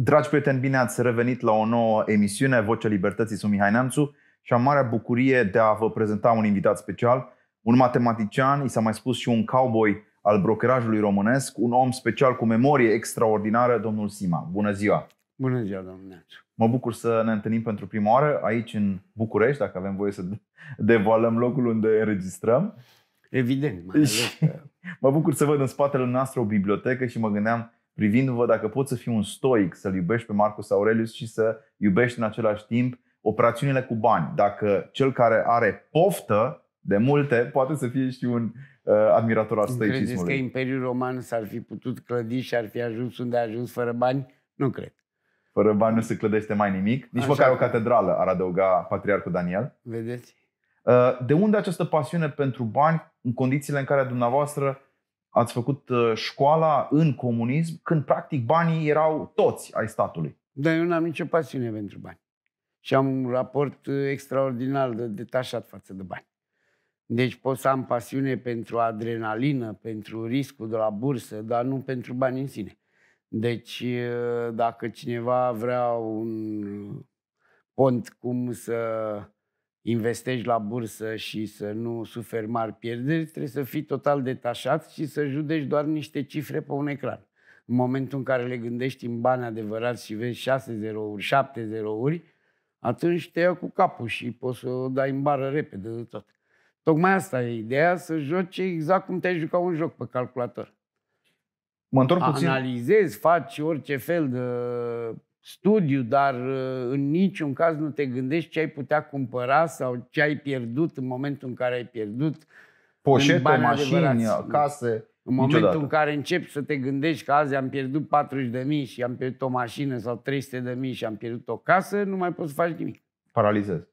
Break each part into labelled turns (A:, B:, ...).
A: Dragi prieteni, bine ați revenit la o nouă emisiune, Vocea Libertății, sunt Mihai Neamțu și am marea bucurie de a vă prezenta un invitat special, un matematician, i s-a mai spus și un cowboy al brokerajului românesc, un om special cu memorie extraordinară, domnul Sima. Bună ziua! Bună ziua, domnul Neamțu! Mă bucur să ne întâlnim pentru prima oară aici în București, dacă avem voie să devoalăm locul unde înregistrăm. Evident, mai ales că... Mă bucur să văd în spatele noastră o bibliotecă și mă gândeam privindu-vă dacă poți să fii un stoic, să-l iubești pe Marcus Aurelius și să iubești în același timp operațiunile cu bani. Dacă cel care are poftă de multe poate să fie și un uh, admirator al stoicismului. Credeți că
B: Imperiul Roman s-ar fi putut clădi și ar fi ajuns unde a ajuns fără bani?
A: Nu cred. Fără bani nu se clădește mai nimic. Nici Așa. măcar o catedrală ar adăuga patriarhul Daniel. Vedeți? Uh, de unde această pasiune pentru bani în condițiile în care dumneavoastră ați făcut uh, școala în comunism, când practic banii erau toți ai statului.
B: Dar eu n-am nicio pasiune pentru bani. Și
A: am un raport uh, extraordinar
B: de detașat față de bani. Deci pot să am pasiune pentru adrenalină, pentru riscul de la bursă, dar nu pentru bani în sine. Deci uh, dacă cineva vrea un pont cum să investești la bursă și să nu suferi mari pierderi, trebuie să fii total detașat și să judeci doar niște cifre pe un ecran. În momentul în care le gândești în bani adevărați și vezi 6 zerouri, 7 zerouri, atunci te ia cu capul și poți să o dai în bară repede de tot. Tocmai asta e ideea, să joci exact cum te-ai juca un joc pe calculator. Mă întorc puțin. Analizezi, faci orice fel de studiu, dar uh, în niciun caz nu te gândești ce ai putea cumpăra sau ce ai pierdut în momentul în care ai pierdut
A: poșete, mașini,
B: case. În momentul niciodată. în care începi să te gândești că azi am pierdut de mii și am pierdut o mașină sau de mii și am pierdut o casă, nu mai poți să faci nimic. Paralizezi.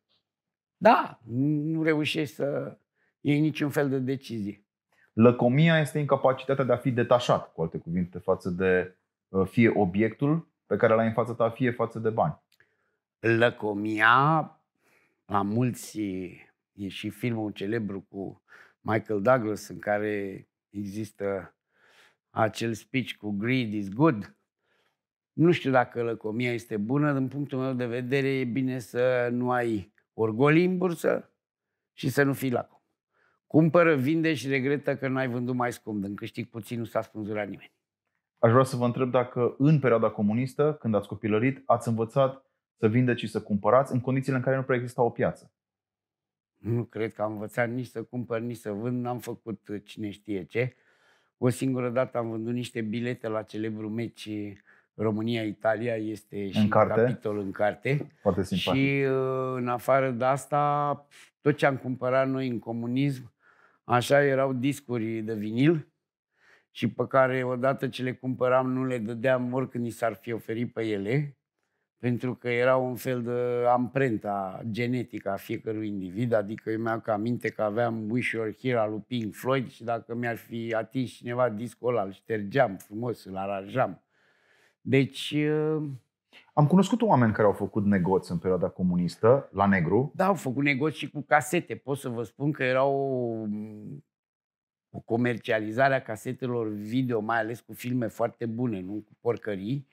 B: Da,
A: nu reușești să iei niciun fel de decizie. Lăcomia este incapacitatea de a fi detașat, cu alte cuvinte, față de uh, fie obiectul, pe care l-ai în fața ta, fie față de bani. Lăcomia,
B: la mulți, e și filmul celebru cu Michael Douglas în care există acel speech cu greed is good. Nu știu dacă lăcomia este bună, din punctul meu de vedere e bine să nu ai orgolii în bursă și să nu fii lacom. Cumpără, vinde și regretă că nu ai vândut mai
A: scump. În câștig puțin nu s-a spânzurat nimeni. Aș vrea să vă întreb dacă în perioada comunistă, când ați copilărit, ați învățat să vindeți și să cumpărați în condițiile în care nu prea exista o piață. Nu cred că am învățat nici să cumpăr, nici să vând, n-am făcut cine știe ce.
B: O singură dată am vândut niște bilete la celebrul meci România-Italia, este și în carte. capitol în carte. Foarte simpatic. Și uh, în afară de asta, tot ce am cumpărat noi în comunism, așa erau discuri de vinil, și pe care odată ce le cumpăram nu le dădeam oricând ni s-ar fi oferit pe ele, pentru că era un fel de amprenta genetică a fiecărui individ, adică eu mi-am aminte că aveam Wish Your Hero lui Pink Floyd și dacă mi-ar fi atins cineva discul ăla, îl ștergeam frumos, îl aranjam.
A: Deci... Uh, Am cunoscut oameni care au făcut negoți în perioada comunistă, la negru. Da, au făcut negoți
B: și cu casete. Pot să vă spun că erau cu comercializarea casetelor video, mai ales cu filme foarte bune, nu cu porcării,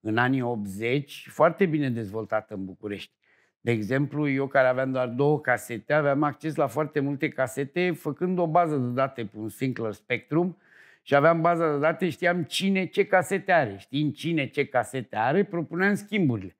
B: în anii 80, foarte bine dezvoltată în București. De exemplu, eu care aveam doar două casete, aveam acces la foarte multe casete, făcând o bază de date pe un Sinclair Spectrum și aveam baza de date, știam cine ce casete are. Știind cine ce casete are, propuneam schimburile.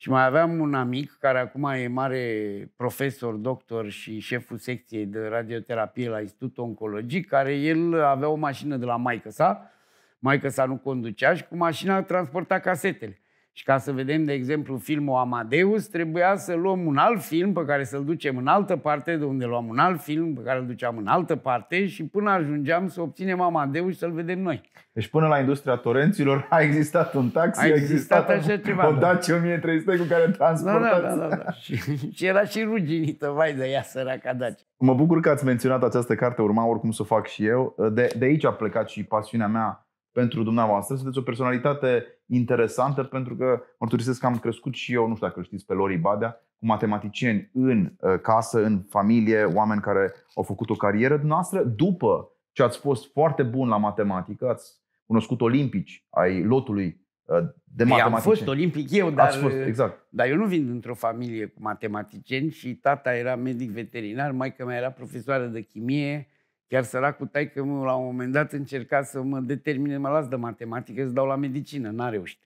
B: Și mai aveam un amic care acum e mare profesor, doctor și șeful secției de radioterapie la Institutul Oncologic, care el avea o mașină de la maică sa, maică sa nu conducea și cu mașina transporta casetele. Și ca să vedem, de exemplu, filmul Amadeus, trebuia să luăm un alt film pe care să-l ducem în altă parte, de unde luam un alt film pe care îl duceam în altă parte și până ajungeam să obținem
A: Amadeus și să-l vedem noi. Deci până la industria torenților a existat un taxi, a existat, a existat așa ceva, o da. Dacia 1300 cu care
B: transportați. Da, da, da, da, da. și, și era și ruginită, vai de ea săraca Dacia.
A: Mă bucur că ați menționat această carte, urma oricum să o fac și eu. De, de aici a plecat și pasiunea mea pentru dumneavoastră. Sunteți o personalitate interesantă pentru că mărturisesc că am crescut și eu, nu știu dacă știți, pe Lori Badea, cu matematicieni în uh, casă, în familie, oameni care au făcut o carieră noastră După ce ați fost foarte bun la matematică, ați cunoscut olimpici ai lotului uh, de matematici. Păi, am fost olimpic eu, dar, fost, uh, exact.
B: dar eu nu vin dintr-o familie cu matematicieni și tata era medic veterinar, maica mea era profesoară de chimie, Chiar săracul taică mă, la un moment dat încerca să mă determine, mă las de matematică, să dau la medicină, n-a reușit.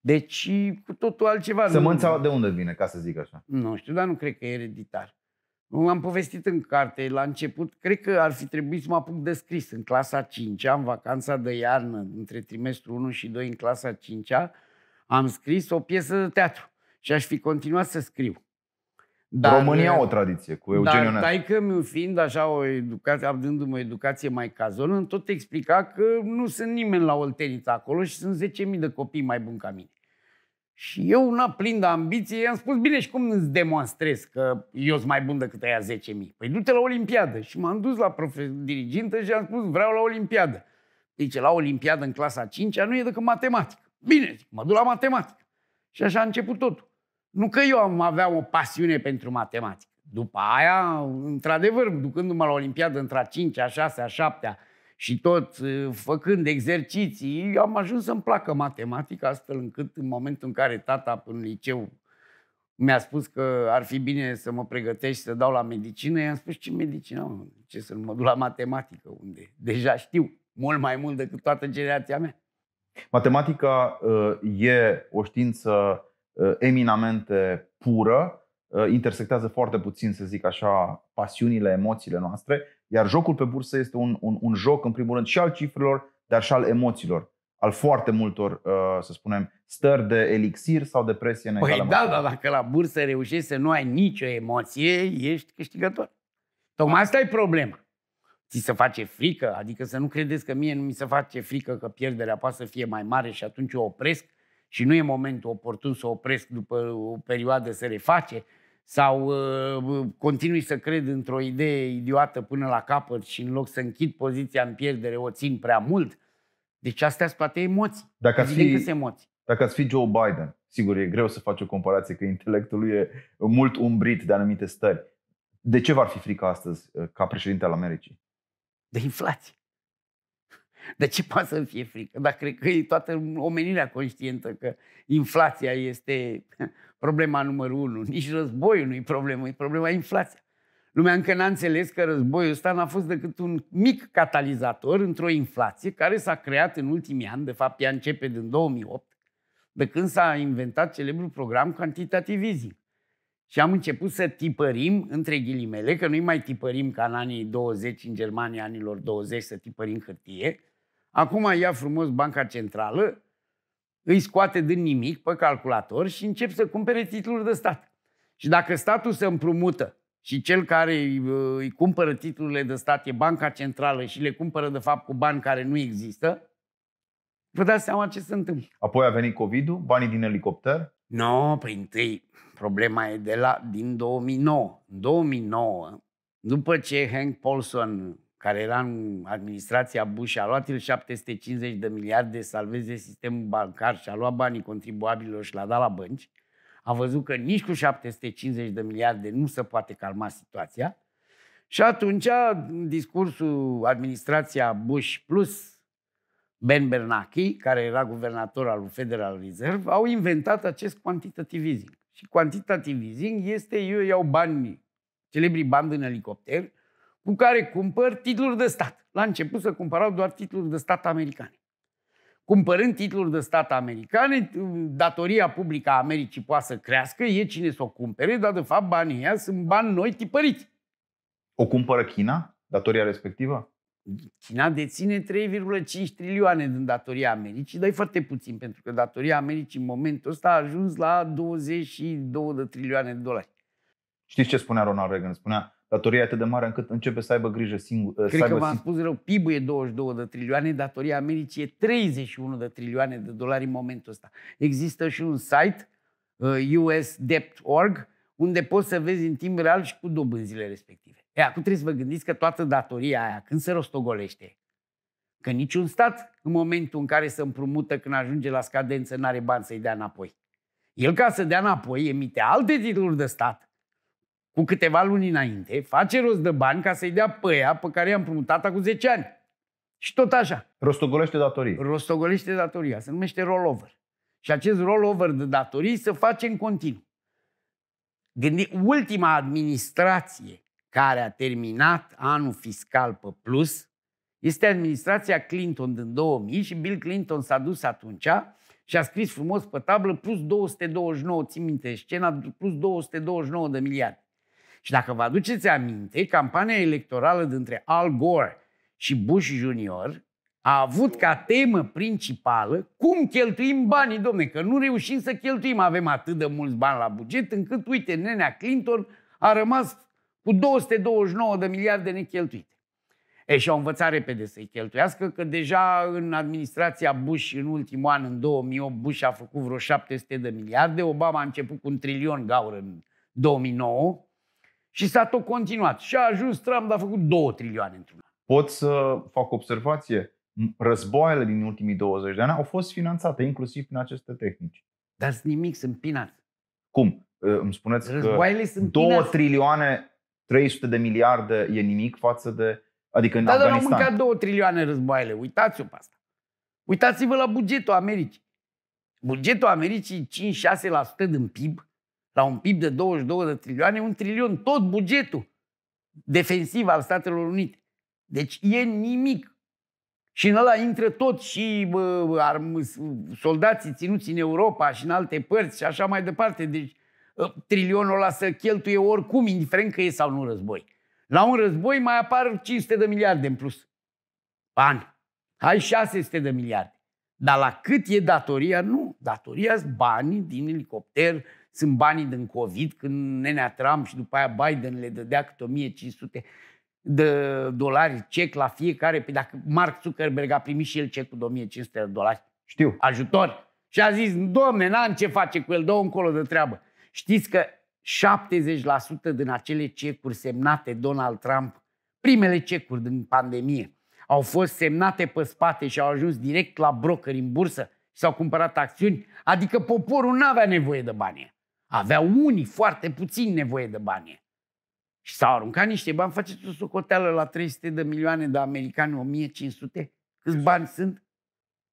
A: Deci cu
B: totul altceva.
A: Sămânța nu... de unde vine, ca să zic așa?
B: Nu știu, dar nu cred că e ereditar. Nu am povestit în carte, la început, cred că ar fi trebuit să mă apuc de scris în clasa 5 în vacanța de iarnă, între trimestrul 1 și 2 în clasa 5 am scris o piesă de teatru și aș fi continuat să scriu. Dar, România uh, o tradiție cu Eugeniu Dar taică mi fiind așa o educație, avându-mă o educație mai cazonă, tot te explica că nu sunt nimeni la Oltenița acolo și sunt 10.000 de copii mai buni ca mine. Și eu, una plin de ambiție, i-am spus, bine, și cum îți demonstrez că eu sunt mai bun decât aia 10.000? Păi du-te la Olimpiadă. Și m-am dus la profesor, dirigintă și am spus, vreau la Olimpiadă. Zice, la Olimpiadă în clasa 5 nu e decât matematică. Bine, zic, mă duc la matematică. Și așa a început totul. Nu că eu am avea o pasiune pentru matematică. După aia, într-adevăr, ducându-mă la Olimpiadă între a 5 a 6 a 7 și tot ă, făcând exerciții, am ajuns să-mi placă matematica, astfel încât în momentul în care tata în liceu mi-a spus că ar fi bine să mă pregătești să dau la medicină, i-am spus ce medicină, ce să mă duc la matematică, unde deja știu mult mai mult decât toată generația mea.
A: Matematica uh, e o știință Uh, eminamente pură, uh, intersectează foarte puțin, să zic așa, pasiunile, emoțiile noastre, iar jocul pe bursă este un, un, un joc, în primul rând, și al cifrelor, dar și al emoțiilor al foarte multor, uh, să spunem, stări de elixir sau depresie în Păi da,
B: dar dacă la bursă reușești să nu ai nicio emoție, ești câștigător. Tocmai asta e problema. Ți se face frică, adică să nu credeți că mie nu mi se face frică că pierderea poate să fie mai mare și atunci o opresc și nu e momentul oportun să opresc după o perioadă să reface sau uh, uh, continui să cred într-o idee idiotă până la capăt și în loc să închid poziția în pierdere o țin prea mult. Deci astea sunt toate emoții. Dacă ați, fi, emoții.
A: dacă ați fi Joe Biden, sigur e greu să faci o comparație că intelectul lui e mult umbrit de anumite stări. De ce v-ar fi frică astăzi uh, ca președinte al Americii? De inflație.
B: De ce poate să fie frică? Dar cred că e toată omenirea conștientă că inflația este problema numărul unu. Nici războiul nu e problemă, e problema inflația. Lumea încă n-a înțeles că războiul ăsta n-a fost decât un mic catalizator într-o inflație care s-a creat în ultimii ani, de fapt ea începe din 2008, de când s-a inventat celebrul program Quantitative Easing. Și am început să tipărim, între ghilimele, că nu-i mai tipărim ca în anii 20, în Germania, anilor 20, să tipărim hârtie, Acum ia frumos Banca Centrală, îi scoate din nimic pe calculator și încep să cumpere titluri de stat. Și dacă statul se împrumută și cel care îi, cumpără titlurile de stat e Banca Centrală și le cumpără de fapt cu bani care nu există,
A: vă dați seama ce se întâmplă. Apoi a venit COVID-ul,
B: banii din elicopter? Nu, no, păi întâi problema e de la, din 2009. În 2009, după ce Hank Paulson care era în administrația Bush, a luat el 750 de miliarde, salveze sistemul bancar și a luat banii contribuabililor și l-a dat la bănci, a văzut că nici cu 750 de miliarde nu se poate calma situația și atunci discursul administrația Bush plus Ben Bernanke, care era guvernator al Federal Reserve, au inventat acest quantitative easing. Și quantitative easing este eu iau bani, celebrii bani în elicopter, cu care cumpăr titluri de stat. La început să cumpărau doar titluri de stat americane. Cumpărând titluri de stat americane, datoria publică a Americii poate să crească, e cine să o cumpere, dar de fapt banii ăia sunt bani noi tipăriți.
A: O cumpără China, datoria respectivă?
B: China deține 3,5 trilioane din datoria Americii, dar e foarte puțin, pentru că datoria Americii în momentul ăsta a ajuns la 22 de trilioane de dolari.
A: Știți ce spunea Ronald Reagan? Spunea, Datoria e atât de mare încât începe să aibă grijă singur. Cred să că v-am singur.
B: spus rău, PIB-ul e 22 de trilioane, datoria Americii e 31 de trilioane de dolari în momentul ăsta. Există și un site, usdebt.org, uh, unde poți să vezi în timp real și cu dobânzile respective. E, acum trebuie să vă gândiți că toată datoria aia, când se rostogolește, că niciun stat, în momentul în care se împrumută, când ajunge la scadență, nu are bani să-i dea înapoi. El, ca să dea înapoi, emite alte titluri de stat cu câteva luni înainte, face rost de bani ca să-i dea ea pe care i-am împrumutat acum 10 ani. Și tot așa. Rostogolește datorii. Rostogolește datoria. Se numește rollover. Și acest rollover de datorii se face în continuu. Gândi, ultima administrație care a terminat anul fiscal pe plus este administrația Clinton din 2000 și Bill Clinton s-a dus atunci și a scris frumos pe tablă plus 229, țin minte scena, plus 229 de miliarde. Și dacă vă aduceți aminte, campania electorală dintre Al Gore și Bush Junior a avut ca temă principală cum cheltuim banii, domne, că nu reușim să cheltuim, avem atât de mulți bani la buget, încât, uite, nenea Clinton a rămas cu 229 de miliarde necheltuite. E, și au învățat repede să-i cheltuiască, că deja în administrația Bush, în ultimul an, în 2008, Bush a făcut vreo 700 de miliarde, Obama a început cu un trilion gaură în 2009, și s-a tot continuat. Și a ajuns Trump, a făcut 2 trilioane într-un
A: an. Pot să fac observație? Războaiele din ultimii 20 de ani au fost finanțate inclusiv prin aceste tehnici. Dar nimic, sunt pinați. Cum? Îmi spuneți Războaiele că sunt 2 pinați. trilioane 300 de miliarde e nimic față de... Adică în da, Afganistan. dar au mâncat 2 trilioane
B: războaiele. Uitați-o pe asta. Uitați-vă la bugetul Americii. Bugetul Americii 5-6% din PIB la un PIB de 22 de trilioane, un trilion, tot bugetul defensiv al Statelor Unite. Deci e nimic. Și în ăla intră tot și bă, arm, soldații ținuți în Europa și în alte părți și așa mai departe. Deci ă, trilionul ăla să cheltuie oricum, indiferent că e sau nu război. La un război mai apar 500 de miliarde în plus. Bani. Hai 600 de miliarde. Dar la cât e datoria? Nu. Datoria sunt banii din elicopter, sunt banii din COVID, când nenea Trump și după aia Biden le dădea câte 1500 de dolari cec la fiecare. Păi dacă Mark Zuckerberg a primit și el cecul de 1500 de dolari. Știu. Ajutor. Și a zis, domne, n-am ce face cu el, dă încolo de treabă. Știți că 70% din acele cecuri semnate Donald Trump, primele cecuri din pandemie, au fost semnate pe spate și au ajuns direct la brokeri în bursă și s-au cumpărat acțiuni, adică poporul nu avea nevoie de bani. Aveau unii foarte puțin nevoie de bani. Și s-au aruncat niște bani, faceți o socoteală la 300 de milioane de americani, 1500,
A: câți bani sunt?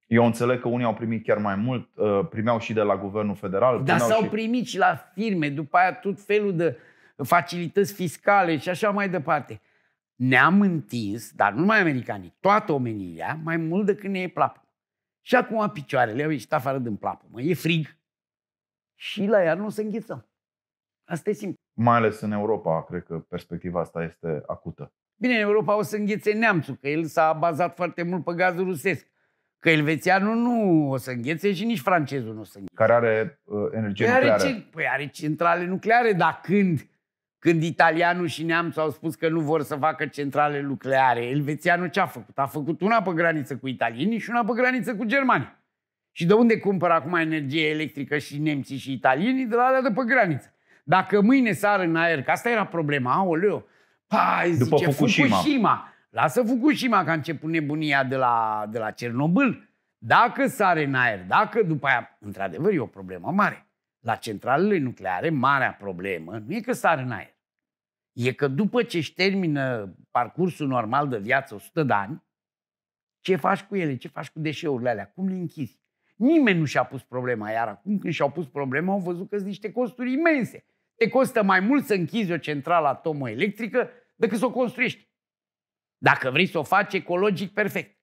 A: Eu înțeleg că unii au primit chiar mai mult, uh, primeau și de la guvernul federal. Dar s-au și...
B: primit și la firme, după aia tot felul de facilități fiscale și așa mai departe. Ne-am întins, dar nu numai americanii, toată omenirea, mai mult decât ne e plapă. Și acum picioarele au ieșit afară din plapă. Mă, e frig, și la iarnă o se înghițăm.
A: Asta e simplu. Mai ales în Europa, cred că perspectiva asta este acută.
B: Bine, în Europa o să înghețe neamțul, că el s-a bazat foarte mult pe gazul rusesc. Că elvețianul nu o să înghețe și nici francezul nu o să înghețe.
A: Care are uh, energie păi nucleară. Are, ce?
B: păi are centrale nucleare, dar când? Când italianul și neamțul au spus că nu vor să facă centrale nucleare, elvețianul ce a făcut? A făcut una pe graniță cu italienii și una pe graniță cu germanii. Și de unde cumpără acum energie electrică și nemții și italienii? De la alea de pe graniță. Dacă mâine sar în aer, că asta era problema, aoleu, hai, zice, După Fukushima. Fukushima. Lasă Fukushima că a început nebunia de la, de la Cernobâl. Dacă sare în aer, dacă după aia, într-adevăr e o problemă mare. La centralele nucleare, marea problemă nu e că sare în aer. E că după ce își termină parcursul normal de viață 100 de ani, ce faci cu ele, ce faci cu deșeurile alea, cum le închizi? Nimeni nu și-a pus problema, iar acum când și-au pus problema au văzut că sunt niște costuri imense. Te costă mai mult să închizi o centrală electrică, decât să o construiești. Dacă vrei să o faci ecologic perfect.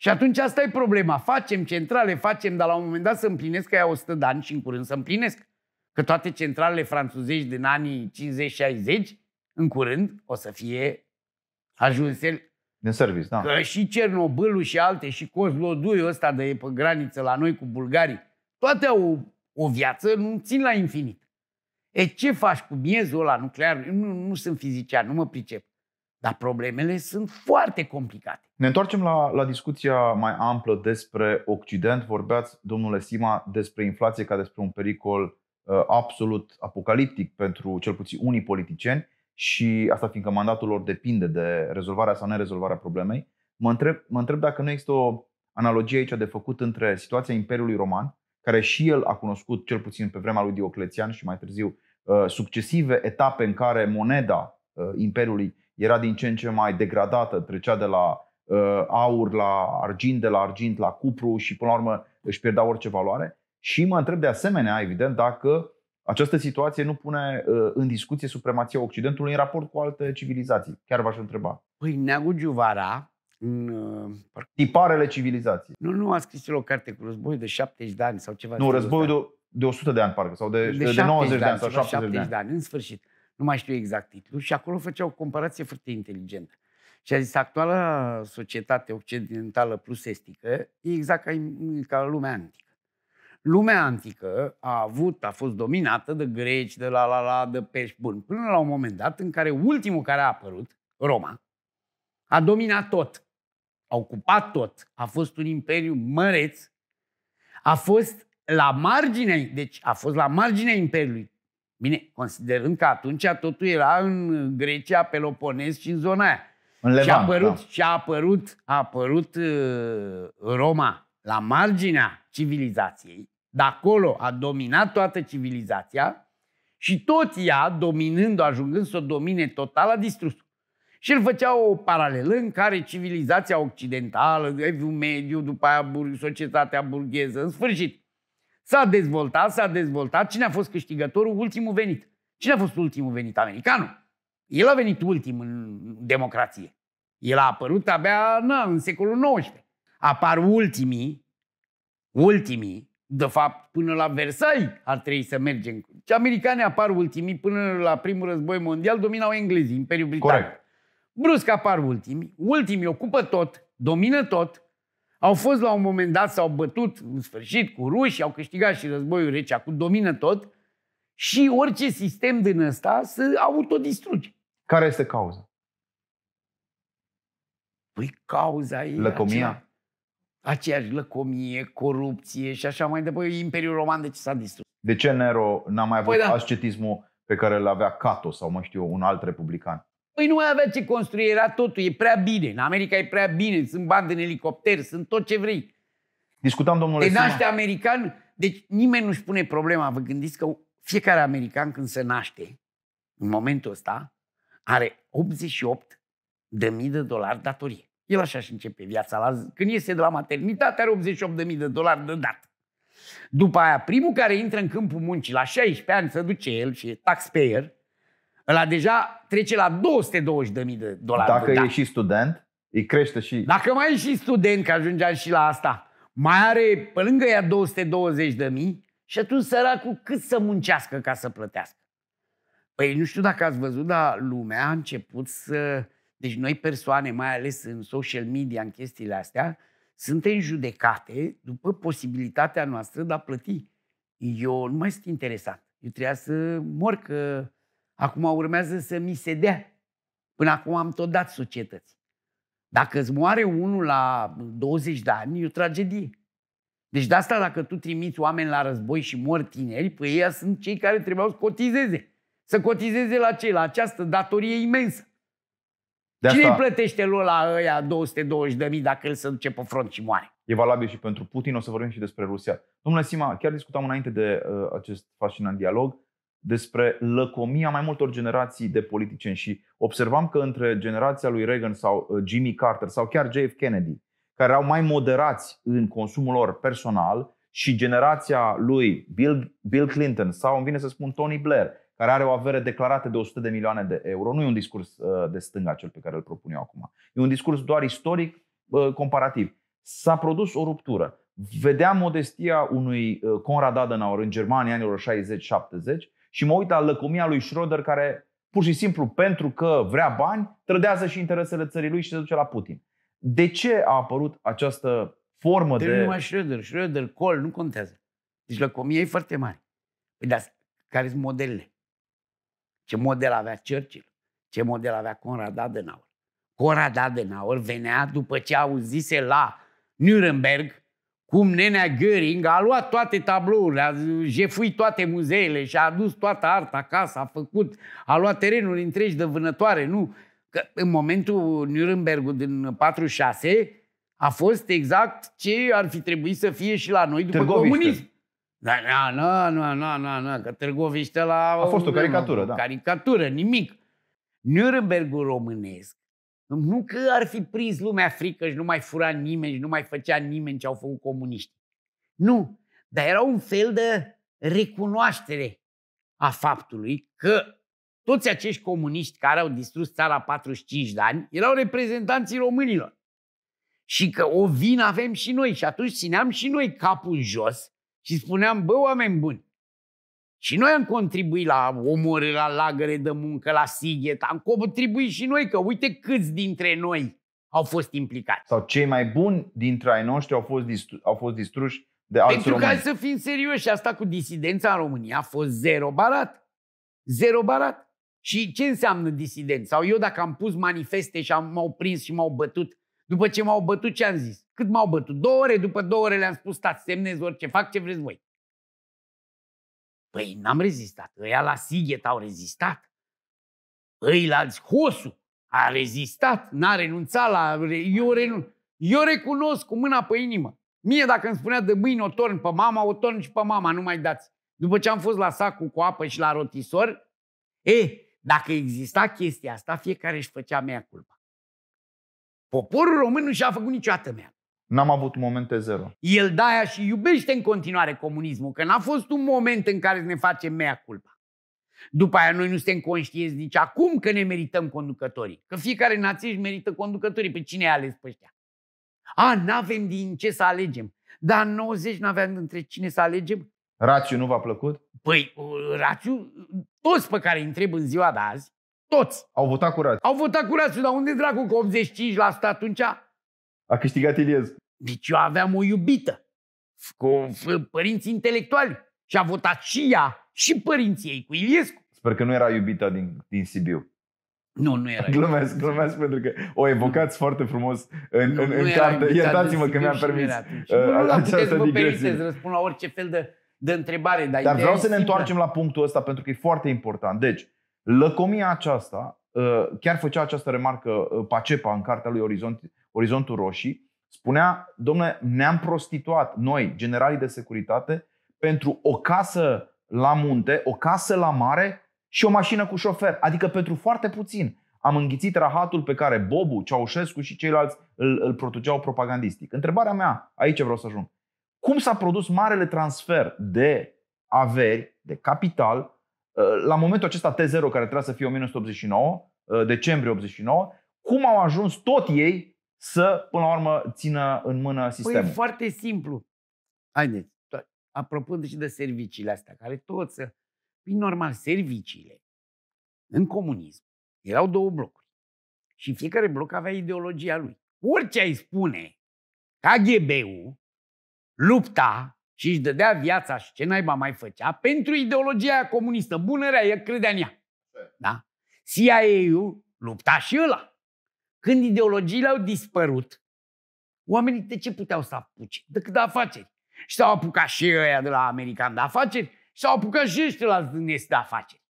B: Și atunci asta e problema. Facem centrale, facem, dar la un moment dat să împlinesc că ea 100 de ani și în curând să împlinesc. Că toate centralele franțuzești din anii 50-60, în curând, o să fie ajunse
A: din service, da. Că
B: și Cernobâlul și alte, și Cozloduiul ăsta de pe graniță la noi cu bulgarii, toate au o viață, nu țin la infinit. E ce faci cu miezul ăla nuclear? Eu nu, nu sunt fizician, nu mă pricep. Dar problemele sunt foarte complicate.
A: Ne întoarcem la, la discuția mai amplă despre Occident. Vorbeați, domnule Sima, despre inflație ca despre un pericol uh, absolut apocaliptic pentru cel puțin unii politicieni și asta fiindcă mandatul lor depinde de rezolvarea sau nerezolvarea problemei, mă întreb, mă întreb dacă nu există o analogie aici de făcut între situația Imperiului Roman, care și el a cunoscut, cel puțin pe vremea lui Dioclețian și mai târziu, uh, succesive etape în care moneda uh, Imperiului era din ce în ce mai degradată, trecea de la uh, aur la argint, de la argint la cupru și până la urmă își pierdea orice valoare. Și mă întreb de asemenea, evident, dacă această situație nu pune uh, în discuție supremația Occidentului în raport cu alte civilizații. Chiar v-aș întreba. Păi Neagu Giuvara, în... Uh,
B: Tiparele civilizației. Nu, nu, a scris el o carte cu războiul de 70 de ani sau ceva. Nu, războiul
A: de, de 100 de ani, parcă, sau de, de, de, de 90 de ani sau 70, 70 de ani. de
B: ani. În sfârșit, nu mai știu exact titlul. Și acolo făcea o comparație foarte inteligentă. Și a zis, actuala societate occidentală plus estică e exact ca, ca lumea antică lumea antică a avut, a fost dominată de greci, de la la la, de pești bun, până la un moment dat în care ultimul care a apărut, Roma, a dominat tot, a ocupat tot, a fost un imperiu măreț, a fost la marginea, deci a fost la marginea imperiului. Bine, considerând că atunci totul era în Grecia, Peloponez și în zona aia. În Levant, și a apărut, da. și a apărut, a apărut uh, Roma la marginea civilizației de acolo a dominat toată civilizația și tot ea, dominând ajungând să o domine total, a distrus și el făcea o paralelă în care civilizația occidentală, Evul Mediu, după aia societatea burgheză, în sfârșit, s-a dezvoltat, s-a dezvoltat. Cine a fost câștigătorul? Ultimul venit. Cine a fost ultimul venit? Americanul. El a venit ultim în democrație. El a apărut abia na, în secolul XIX. Apar ultimii, ultimii, de fapt, până la Versailles ar trebui să mergem. Și americanii apar ultimii până la primul război mondial, dominau englezii, Imperiul Britanic. Corect. Brusc apar ultimii, ultimii ocupă tot, domină tot, au fost la un moment dat, s-au bătut în sfârșit cu ruși, au câștigat și războiul rece, acum domină tot și orice sistem din ăsta să autodistruge.
A: Care este cauza?
B: Păi cauza e Lăcomia? Aceea aceeași lăcomie, corupție și așa mai departe. Imperiul Roman de deci ce s-a
A: distrus? De ce Nero n-a mai avut păi da. ascetismul pe care îl avea Cato sau, mă știu, un alt republican?
B: Păi nu mai avea ce construi, era totul, e prea bine. În America e prea bine, sunt bani în elicopter, sunt tot ce vrei.
A: Discutam, domnule Te naște Sima.
B: american, deci nimeni nu-și pune problema. Vă gândiți că fiecare american când se naște, în momentul ăsta, are 88 de mii de dolari datorie. El așa și începe viața. La, când iese de la maternitate, are 88.000 de dolari de dat. După aia, primul care intră în câmpul muncii, la 16 ani se duce el și e taxpayer, ăla deja trece la 220.000 de dolari. Dacă de dat. e și
A: student, îi crește și...
B: Dacă mai e și student, că ajungea și la asta, mai are pe lângă ea 220.000 și atunci săracul cât să muncească ca să plătească. Păi nu știu dacă ați văzut, dar lumea a început să deci noi persoane, mai ales în social media, în chestiile astea, suntem judecate după posibilitatea noastră de a plăti. Eu nu mai sunt interesat. Eu trebuia să mor, că acum urmează să mi se dea. Până acum am tot dat societăți. Dacă îți moare unul la 20 de ani, e o tragedie. Deci de asta dacă tu trimiți oameni la război și mor tineri, păi ei sunt cei care trebuiau să cotizeze. Să cotizeze la ce? La această datorie imensă. De Cine asta... îi plătește lui la ăia 220.000 dacă el se duce
A: pe front și moare? E valabil și pentru Putin, o să vorbim și despre Rusia. Domnule Sima, chiar discutam înainte de uh, acest fascinant dialog despre lăcomia mai multor generații de politicieni și observam că între generația lui Reagan sau uh, Jimmy Carter sau chiar JF Kennedy, care erau mai moderați în consumul lor personal, și generația lui Bill, Bill Clinton sau, îmi vine să spun, Tony Blair, care are o avere declarată de 100 de milioane de euro. Nu e un discurs uh, de stânga cel pe care îl propun eu acum. E un discurs doar istoric, uh, comparativ. S-a produs o ruptură. Vedeam modestia unui Konrad uh, Adenauer în Germania anilor 60-70 și mă uit la lăcomia lui Schroeder care pur și simplu pentru că vrea bani, trădează și interesele țării lui și se duce la Putin. De ce a apărut această formă Trebuie de... mai
B: Schröder, Schröder, Kohl, nu contează. Deci lăcomia e foarte mare. Păi dar care sunt modelele? Ce model avea Churchill? Ce model avea Conrad Adenauer? Conrad Adenauer venea după ce auzise la Nuremberg cum nenea Göring a luat toate tablourile, a jefuit toate muzeele și a adus toată arta acasă, a făcut, a luat terenul întregi de vânătoare, nu? Că în momentul Nuremberg din 46 a fost exact ce ar fi trebuit să fie și la noi după Târgoviște. comunism. Da, na, da, na, na, na, na, că Târgoviște la... A fost o caricatură, da. Caricatură, nimic. Nürnbergul românesc, nu că ar fi prins lumea frică și nu mai fura nimeni și nu mai făcea nimeni ce au făcut comuniști. Nu, dar era un fel de recunoaștere a faptului că toți acești comuniști care au distrus țara 45 de ani erau reprezentanții românilor. Și că o vină avem și noi și atunci țineam și noi capul jos și spuneam, bă, oameni buni, și noi am contribuit la omorâri, la lagăre de muncă, la sighet, am
A: contribuit și noi, că uite câți dintre noi au fost implicați. Sau cei mai buni dintre ai noștri au fost, distru- au fost distruși de alți Pentru români. că să fim serioși, asta cu disidența
B: în România a fost zero barat. Zero barat. Și ce înseamnă disidență? Sau eu dacă am pus manifeste și am, m-au prins și m-au bătut după ce m-au bătut, ce am zis? Cât m-au bătut? Două ore, după două ore le-am spus, stați, semnez orice, fac ce vreți voi. Păi n-am rezistat. Ăia la Sighet au rezistat. Ei la Hosu a rezistat, n-a renunțat la... Eu, renun, eu recunosc cu mâna pe inimă. Mie dacă îmi spunea de mâine o torn pe mama, o torn și pe mama, nu mai dați. După ce am fost la sacul cu apă și la rotisor, e, dacă exista chestia asta, fiecare își făcea mea culpa.
A: Poporul român nu și-a făcut niciodată mea. N-am avut momente zero. El de-aia
B: și iubește în continuare comunismul, că n-a fost un moment în care ne facem mea culpa. După aia noi nu suntem conștienți nici acum că ne merităm conducătorii. Că fiecare nație își merită conducătorii. Pe cine ai ales pe ăștia? A, n-avem din ce să alegem. Dar în 90 n-aveam între cine să alegem?
A: Rațiu nu v-a plăcut?
B: Păi, uh, Rațiu, toți pe care îi întreb în ziua de azi, toți. Au votat curat. Au votat curat, dar unde dracu cu 85% atunci? A câștigat Iliez. Deci eu aveam o iubită cu părinți intelectuali și a votat
A: și ea și părinții ei cu Iliescu. Sper că nu era iubita din, din Sibiu. Nu, nu era. Glumesc, glumesc pentru că o evocați nu. foarte frumos în, nu, în, nu în carte. Iertați-mă că mi-am permis uh, nu, nu, această puteți, digresie. să
B: răspund la orice fel de, de întrebare. Dar, dar vreau să ne simplă. întoarcem
A: la punctul ăsta pentru că e foarte important. Deci, Lăcomia aceasta, ă, chiar făcea această remarcă ă, Pacepa în cartea lui Orizont, Orizontul Roșii, spunea, domnule, ne-am prostituat noi, generalii de securitate, pentru o casă la munte, o casă la mare și o mașină cu șofer. Adică pentru foarte puțin am înghițit rahatul pe care Bobu, Ceaușescu și ceilalți îl, îl protegeau propagandistic. Întrebarea mea, aici vreau să ajung. Cum s-a produs marele transfer de averi, de capital, Uh, la momentul acesta T0 care trebuia să fie 1989, uh, decembrie 89, cum au ajuns tot ei să, până la urmă, țină în mână sistemul? Păi e foarte simplu. Haideți, apropo și de serviciile
B: astea, care să... prin normal, serviciile în comunism erau două blocuri. Și fiecare bloc avea ideologia lui. Orice ai spune, KGB-ul lupta și își dădea viața și ce naiba mai făcea pentru ideologia comunistă. Bună rea, el credea în ea. Da? CIA-ul lupta și ăla. Când ideologiile au dispărut, oamenii de ce puteau să apuce? Decât de afaceri. Și s-au apucat și ăia de la american de afaceri și s-au apucat și ăștia la zânesc de afaceri.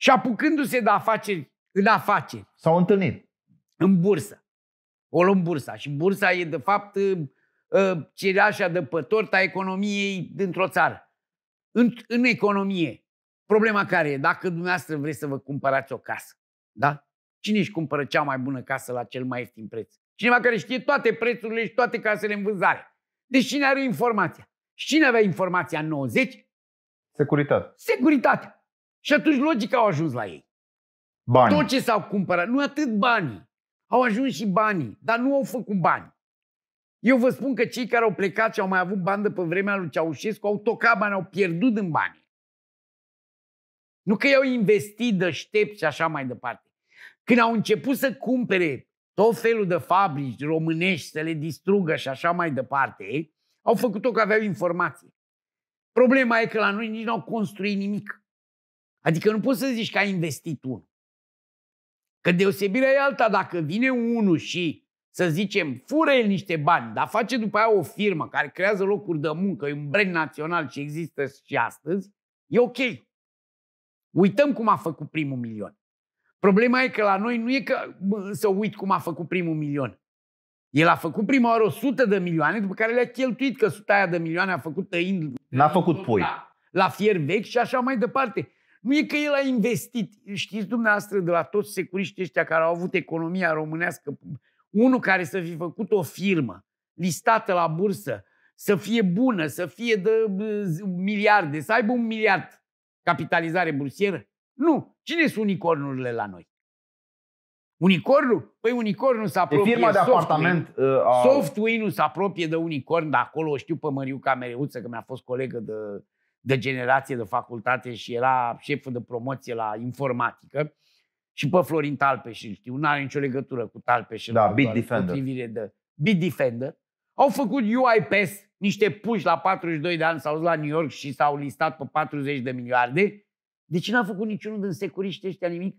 B: Și apucându-se de afaceri în afaceri. S-au întâlnit. În bursă. O luăm bursa. Și bursa e, de fapt, Ă, cireașa de pe torta economiei dintr-o țară. În, în economie. Problema care e? Dacă dumneavoastră vreți să vă cumpărați o casă, da? Cine își cumpără cea mai bună casă la cel mai ieftin preț? Cineva care știe toate prețurile și toate casele în vânzare. Deci cine are informația? Și cine avea informația în 90? Securitate. Securitate. Și atunci logica au ajuns la ei. Bani. Tot ce s-au cumpărat, nu atât banii. Au ajuns și banii, dar nu au făcut bani. Eu vă spun că cei care au plecat și au mai avut bandă pe vremea lui Ceaușescu au tocat bani, au pierdut în bani. Nu că i-au investit deștept și așa mai departe. Când au început să cumpere tot felul de fabrici românești, să le distrugă și așa mai departe, au făcut-o că aveau informații. Problema e că la noi nici nu au construit nimic. Adică nu poți să zici că ai investit unul. Că deosebirea e alta, dacă vine unul și să zicem, fură el niște bani, dar face după aia o firmă care creează locuri de muncă, e un brand național și există și astăzi, e ok. Uităm cum a făcut primul milion. Problema e că la noi nu e că să uit cum a făcut primul milion. El a făcut prima oară 100 de milioane, după care le-a cheltuit, că 100 aia de milioane a făcut tăind... N-a făcut pui. La, da, la fier vechi și așa mai departe. Nu e că el a investit. Știți dumneavoastră de la toți securiștii ăștia care au avut economia românească unul care să fi făcut o firmă listată la bursă, să fie bună, să fie de miliarde, să aibă un miliard capitalizare bursieră? Nu. Cine sunt unicornurile la noi? Unicornul? Păi unicornul se apropie. E firma de apartament. Uh, a... Software-ul se apropie de unicorn, dar acolo o știu pe Măriuca Mereuță, că mi-a fost colegă de, de generație de facultate și era șeful de promoție la informatică și pe Florin Talpeș, știu, nu are nicio legătură cu Talpeș. Da, Bit Defender. De Bit Defender. Au făcut UIPs niște puși la 42 de ani, s-au dus la New York și s-au listat pe 40 de miliarde. De ce n-a făcut niciunul din securiști ăștia nimic?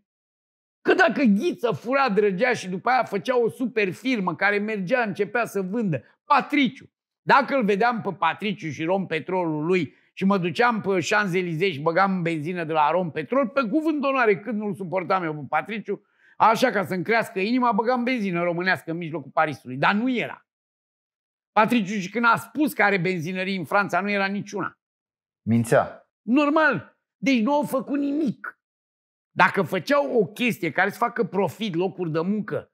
B: Că dacă Ghiță fura drăgea și după aia făcea o super firmă care mergea, începea să vândă, Patriciu. Dacă îl vedeam pe Patriciu și rom petrolul lui și mă duceam pe Șanzelize și băgam benzină de la Rom Petrol, pe cuvânt de onoare, cât nu-l suportam eu pe Patriciu, așa ca să-mi crească inima, băgam benzină românească în mijlocul Parisului. Dar nu era. Patriciu și când a spus că are benzinării în Franța, nu era niciuna.
A: Mințea.
B: Normal. Deci nu au făcut nimic. Dacă făceau o chestie care să facă profit, locuri de muncă,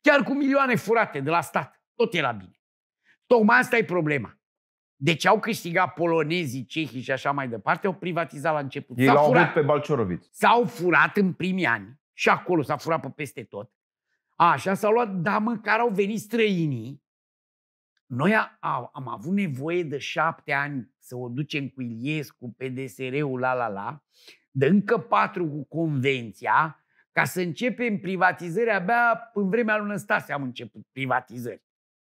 B: chiar cu milioane furate de la stat, tot era bine. Tocmai asta e problema. De deci ce au câștigat polonezii, cehii și așa mai departe, au privatizat la început. Ei s-au l-au furat. avut pe
A: Balcioroviț.
B: S-au furat în primii ani și acolo s-a furat pe peste tot. Așa s-au luat, dar măcar au venit străinii. Noi a, am avut nevoie de șapte ani să o ducem cu Iliescu, PDSR-ul, la la la, de încă patru cu convenția, ca să începem privatizări abia în vremea lui Năstase am început privatizări.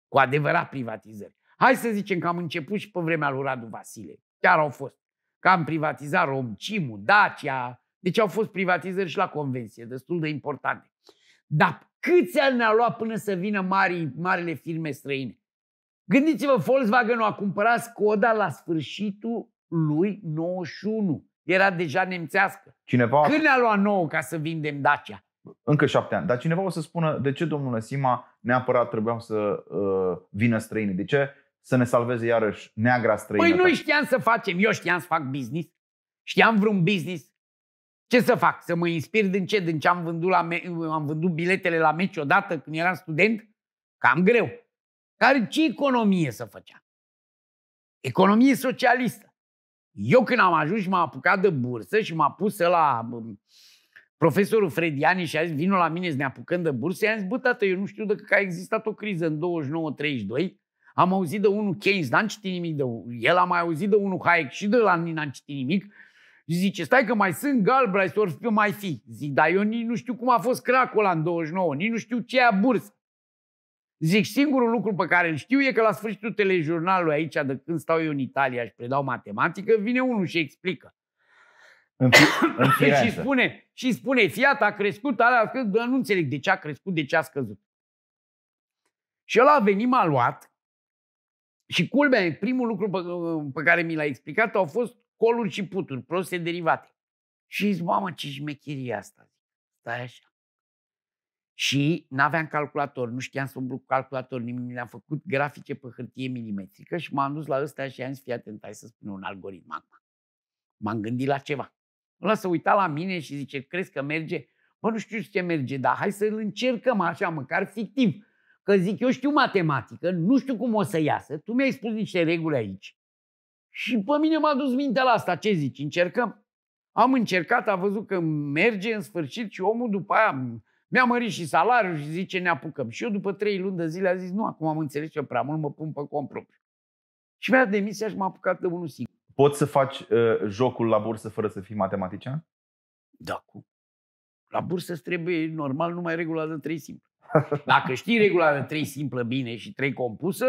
B: Cu adevărat privatizări. Hai să zicem că am început și pe vremea lui Radu Vasile. Chiar au fost. Că am privatizat Romcimul, Dacia. Deci au fost privatizări și la convenție, destul de importante. Dar câți ani ne-a luat până să vină mari, marile firme străine? Gândiți-vă, Volkswagen a cumpărat Skoda la sfârșitul lui 91. Era deja nemțească. Cineva... Când ne-a luat nouă ca să vindem Dacia?
A: Încă șapte ani. Dar cineva o să spună de ce domnul Sima neapărat trebuiau să uh, vină străini. De ce să ne salveze iarăși neagra străină. Păi nu
B: știam să facem, eu știam să fac business, știam vreun business. Ce să fac? Să mă inspir din ce? Din ce am vândut, la me- am vândut biletele la meci odată când eram student? Cam greu. Care ce economie să făceam? Economie socialistă. Eu când am ajuns și m-am apucat de bursă și m-a pus la profesorul Frediani și a zis, vină la mine să ne apucăm de bursă, i-am zis, bă, tată, eu nu știu dacă a existat o criză în 29-32, am auzit de unul Keynes, n-am citit nimic de el, a mai auzit de unul Hayek și de la n-am citit nimic. Și zice, stai că mai sunt Galbraith, ori fi mai fi. Zic, dar eu nici nu știu cum a fost cracul ăla în 29, nici nu știu ce a burs. Zic, singurul lucru pe care îl știu e că la sfârșitul telejurnalului aici, de când stau eu în Italia și predau matematică, vine unul și explică. În, în și spune, și spune, fiat a crescut, alea a scăzut, dar nu înțeleg de ce a crescut, de ce a scăzut. Și ăla a venit, m-a luat și culmea, primul lucru pe, pe care mi l-a explicat au fost coluri și puturi, proste derivate. Și zic, mamă, ce șmecherie asta. Stai așa. Și n-aveam calculator, nu știam să umblu cu calculator, nimic. Le-am făcut grafice pe hârtie milimetrică și m-am dus la ăsta și am zis, fii atent, hai să spun un algoritm acum. M-am gândit la ceva. Ăla să uita la mine și zice, crezi că merge? Bă, nu știu ce merge, dar hai să-l încercăm așa, măcar fictiv. Că zic, eu știu matematică, nu știu cum o să iasă, tu mi-ai spus niște reguli aici. Și pe mine m-a dus mintea la asta, ce zici, încercăm? Am încercat, am văzut că merge în sfârșit și omul după aia mi-a mărit și salariul și zice ne apucăm. Și eu după trei luni de zile a zis nu, acum am înțeles eu
A: prea mult, mă pun pe cont propriu. Și mi-a demisia și m-a apucat de unul singur. Poți să faci uh, jocul la bursă fără să fii matematician? Da, cu. La bursă trebuie
B: normal numai regula de trei simplu. Dacă știi regula de trei simplă bine și trei compusă,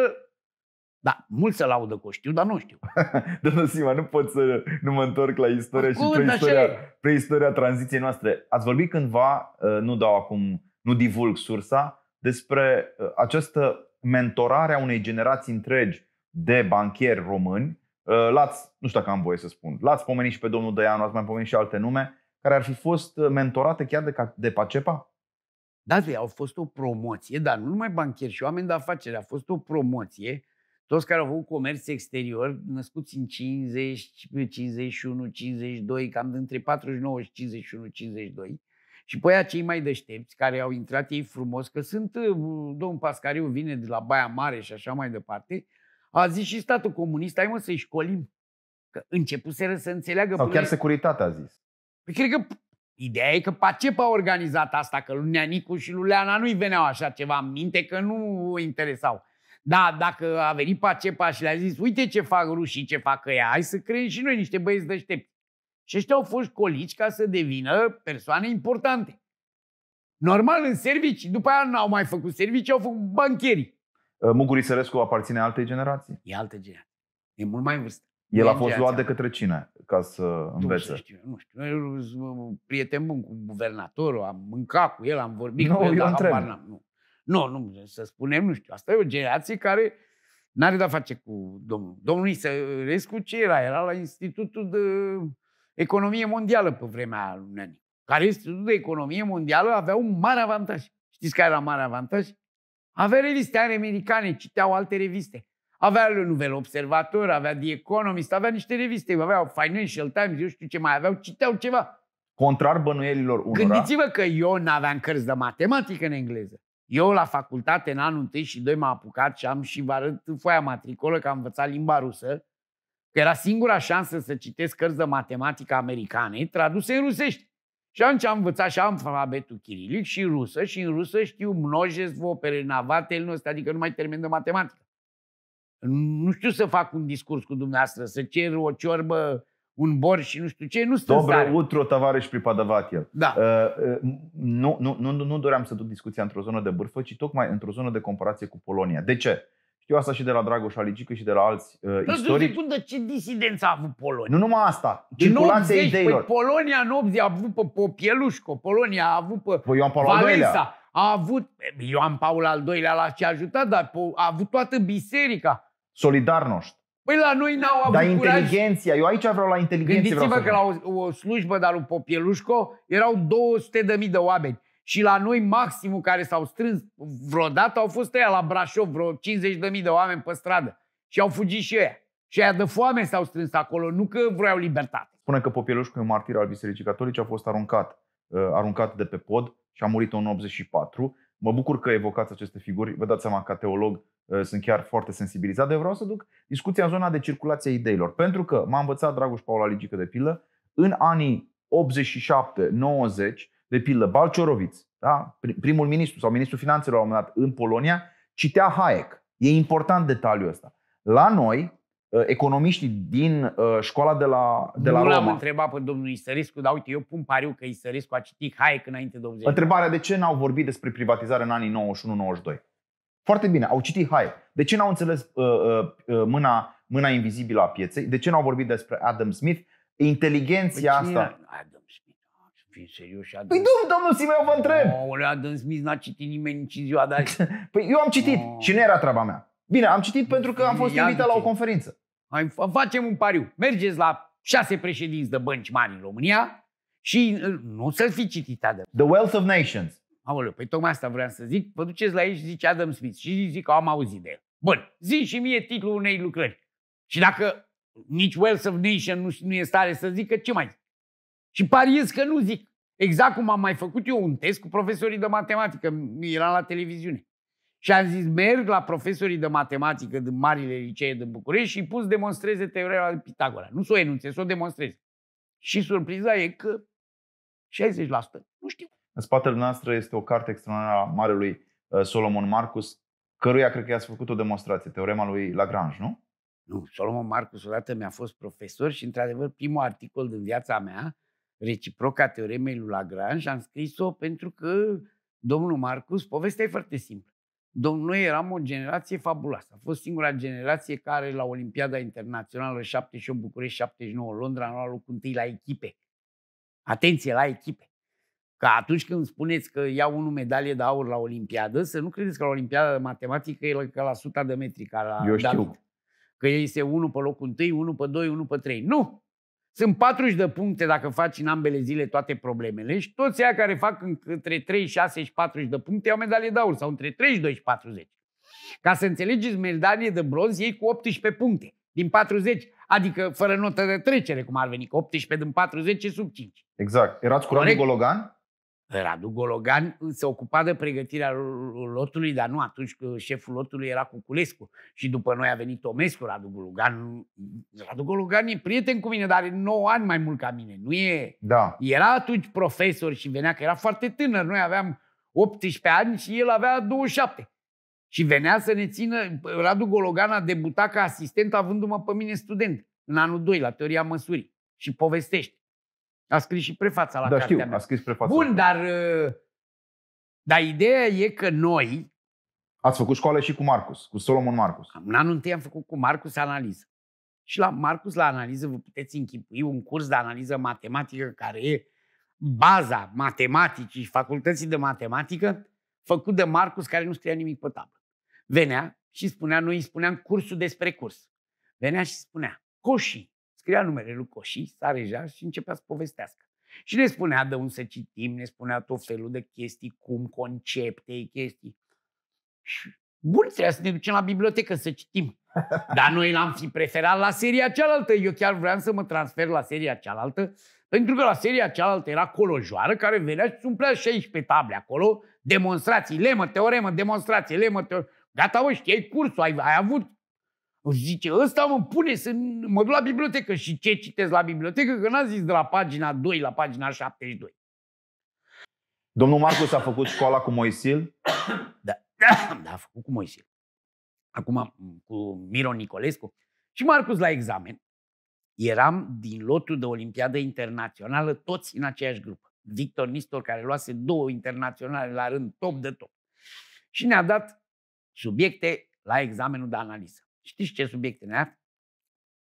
A: da, mulți se laudă că știu, dar nu știu. Domnul Sima, nu pot să nu mă întorc la istoria Acum, și preistoria, preistoria tranziției noastre. Ați vorbit cândva, uh, nu dau acum, nu divulg sursa, despre uh, această mentorare a unei generații întregi de banchieri români. Uh, l-ați, nu știu dacă am voie să spun, l-ați pomenit și pe domnul Dăianu, ați mai pomenit și alte nume, care ar fi fost mentorate chiar de, de Pacepa? Da, de, au fost o promoție, dar nu numai banchieri și oameni de afaceri, a fost o
B: promoție. Toți care au avut comerț exterior, născuți în 50, 51, 52, cam între 49 și 51, 52, și pe aia cei mai deștepți, care au intrat ei frumos, că sunt, uh, domn Pascariu vine de la Baia Mare și așa mai departe, a zis și statul comunist, hai mă să-i școlim. Că începuseră să înțeleagă... Sau până... chiar securitatea a zis. Păi cred că Ideea e că Pacepa a organizat asta, că lui Neanicu și lui Leana nu-i veneau așa ceva în minte, că nu o interesau. Da, dacă a venit Pacepa și le-a zis, uite ce fac rușii, ce fac ea, hai să creăm și noi niște băieți deștepți. Și ăștia au fost colici ca să devină persoane importante.
A: Normal, în servici, după aia n-au mai făcut servici, au făcut bancherii. Mugurii Sărescu aparține altei generații. E altă generație. E mult mai în vârstă. El a fost luat de către cine ca să învețe? Nu știu,
B: nu știu. Eu sunt prieten bun cu guvernatorul, am mâncat cu el, am vorbit no, cu el, eu dar Nu. nu, nu, să spunem, nu știu. Asta e o generație care n-are de-a face cu domnul. Domnul Isărescu ce era? Era la Institutul de Economie Mondială pe vremea lui Care Institutul de Economie Mondială avea un mare avantaj. Știți care era mare avantaj? Avea reviste americane, citeau alte reviste. Avea Le Nouvel Observator, avea The Economist, avea niște reviste, aveau Financial Times, eu știu ce mai aveau, citeau ceva.
A: Contrar bănuielilor unora. Gândiți-vă
B: că eu n-aveam cărți de matematică în engleză. Eu la facultate în anul 1 și 2 m-am apucat și am și vă arăt foaia matricolă că am învățat limba rusă, că era singura șansă să citesc cărți de matematică americane traduse în rusești. Și atunci am învățat și am alfabetul chirilic și rusă și în rusă știu mnojez vopere navatel ăsta, adică nu mai termin de matematică nu știu să fac un discurs cu dumneavoastră, să cer o ciorbă,
A: un bor și nu știu ce, nu stă Dobre stare. utro, tovarăș pripadavatel. Da. Uh, uh, nu, nu, nu, nu doream să duc discuția într-o zonă de bârfă, ci tocmai într-o zonă de comparație cu Polonia. De ce? Știu asta și de la Dragoș Aligică și de la alți uh, da, istorici.
B: ce disidență a avut Polonia? Nu numai asta, circulația păi, ideilor. Păi Polonia în 80 a avut pe Popielușco, Polonia a avut pe păi Ioan Paul a avut Ioan Paul al II-lea ce a ajutat, dar a avut toată biserica
A: Solidarnoști.
B: Păi la noi n-au avut Dar inteligenția,
A: curaj. eu aici vreau la
B: inteligență. Gândiți-vă că la o, o slujbă de lui Popielușco erau 200.000 de, de oameni. Și la noi maximul care s-au strâns vreodată au fost ăia la Brașov, vreo 50.000 de de oameni pe stradă. Și au fugit și ăia. Și aia de foame s-au strâns acolo, nu că vreau
A: libertate. Spune că Popielușcu e un martir al Bisericii Catolice, a fost aruncat, uh, aruncat de pe pod și a murit în 84. Mă bucur că evocați aceste figuri. Vă dați seama, ca teolog, uh, sunt chiar foarte sensibilizat, dar vreau să duc discuția în zona de circulație a ideilor. Pentru că m-a învățat Dragoș Paula Ligică, de pilă, în anii 87-90, de pilă, Balcioroviț, da? primul ministru sau ministrul finanțelor la un moment dat în Polonia, citea Hayek. E important detaliul ăsta. La noi, Uh, economiștii din uh, școala de la, de nu la Roma. Nu l-am
B: întrebat pe domnul Isărescu, dar uite, eu pun pariu că Isărescu a citit Hayek înainte de 80. Întrebarea,
A: de ce n-au vorbit despre privatizare în anii 91-92? Foarte bine, au citit Hayek. De ce n-au înțeles uh, uh, uh, mâna, mâna invizibilă a pieței? De ce n-au vorbit despre Adam Smith? Inteligenția păi asta...
B: Adam Smith? Ah, Fii serios Adam Păi domn, domnul Simeu, vă întreb! Oh, Adam Smith n-a citit nimeni nici ziua de azi. păi eu am citit oh. și nu era treaba mea. Bine, am citit pentru că am fost invitat la o conferință. Hai, facem un pariu. Mergeți la șase președinți de bănci mari în România și uh, nu să-l fi citit Adam.
A: The Wealth of Nations.
B: Aoleu, păi tocmai asta vreau să zic. Vă duceți la ei și zice Adam Smith și zic că am auzit de el. Bun, zi și mie titlul unei lucrări. Și dacă nici Wealth of Nations nu, nu e stare să zică, ce mai zic? Și pariez că nu zic. Exact cum am mai făcut eu un test cu profesorii de matematică. Era la televiziune. Și am zis, merg la profesorii de matematică din marile licee din București și pus demonstreze teoria lui Pitagora. Nu să o enunțe, să o demonstreze.
A: Și surpriza e că 60%, nu știu. În spatele noastră este o carte extraordinară a marelui uh, Solomon Marcus, căruia cred că i-ați făcut o demonstrație, teorema lui Lagrange, nu? Nu, Solomon Marcus odată mi-a fost profesor și, într-adevăr, primul
B: articol din viața mea, reciproca teoremei lui Lagrange, am scris-o pentru că domnul Marcus, povestea e foarte simplă. Domnul, noi eram o generație fabuloasă. A fost singura generație care la Olimpiada Internațională 78 București, 79 Londra a luat locul întâi la echipe. Atenție, la echipe. Că atunci când spuneți că iau unul medalie de aur la Olimpiadă, să nu credeți că la Olimpiada de Matematică e ca la suta de metri, ca la Eu știu. David. Că este unul pe locul întâi, unul pe doi, unul pe trei. Nu! Sunt 40 de puncte dacă faci în ambele zile toate problemele și toți aia care fac între 3, 6 și 40 de puncte au medalie de aur sau între 32 și 40. Ca să înțelegeți, medalie de bronz ei cu 18 puncte din 40, adică fără notă de trecere, cum ar veni, că 18 din 40 e sub 5.
A: Exact. Erați cu Radu Gologan?
B: Radu Gologan se ocupa de pregătirea lotului, dar nu atunci că șeful lotului era Cuculescu. Și după noi a venit Tomescu, Radu Gologan. Radu Gologan e prieten cu mine, dar are 9 ani mai mult ca mine. Nu e... Da. Era atunci profesor și venea, că era foarte tânăr. Noi aveam 18 ani și el avea 27. Și venea să ne țină... Radu Gologan a debutat ca asistent avându-mă pe mine student în anul 2 la teoria măsurii. Și povestește. A scris și prefața la da, cartea știu, mea. a scris prefața. Bun, dar, uh, dar ideea e că noi...
A: Ați făcut școală și cu Marcus, cu Solomon Marcus.
B: În anul întâi am făcut cu Marcus analiză. Și la Marcus, la analiză, vă puteți închipui un curs de analiză matematică care e baza matematicii și facultății de matematică, făcut de Marcus care nu scria nimic pe tablă. Venea și spunea, noi îi spuneam cursul despre curs. Venea și spunea, coșii, Scria numele lui Coșii, Sareja și începea să povestească. Și ne spunea de unde să citim, ne spunea tot felul de chestii, cum, concepte, chestii. Și bun, trebuia să ne ducem la bibliotecă să citim. Dar noi l-am fi preferat la seria cealaltă. Eu chiar vreau să mă transfer la seria cealaltă, pentru că la seria cealaltă era colojoară care venea și umplea 16 table acolo, demonstrații, lemă, teoremă, demonstrații, lemă, teoremă. Gata, mă, știai cursul, ai, ai avut o zice, ăsta mă pune să mă duc la bibliotecă. Și ce citesc la bibliotecă? Că n-a zis de la pagina 2 la pagina 72.
A: Domnul Marcus a făcut școala cu Moisil? Da, da, da a făcut cu Moisil. Acum
B: cu Miron Nicolescu. Și Marcus la examen. Eram din lotul de Olimpiadă Internațională, toți în aceeași grupă. Victor Nistor, care luase două internaționale la rând, top de top. Și ne-a dat subiecte la examenul de analiză. Știți ce subiecte ne-a?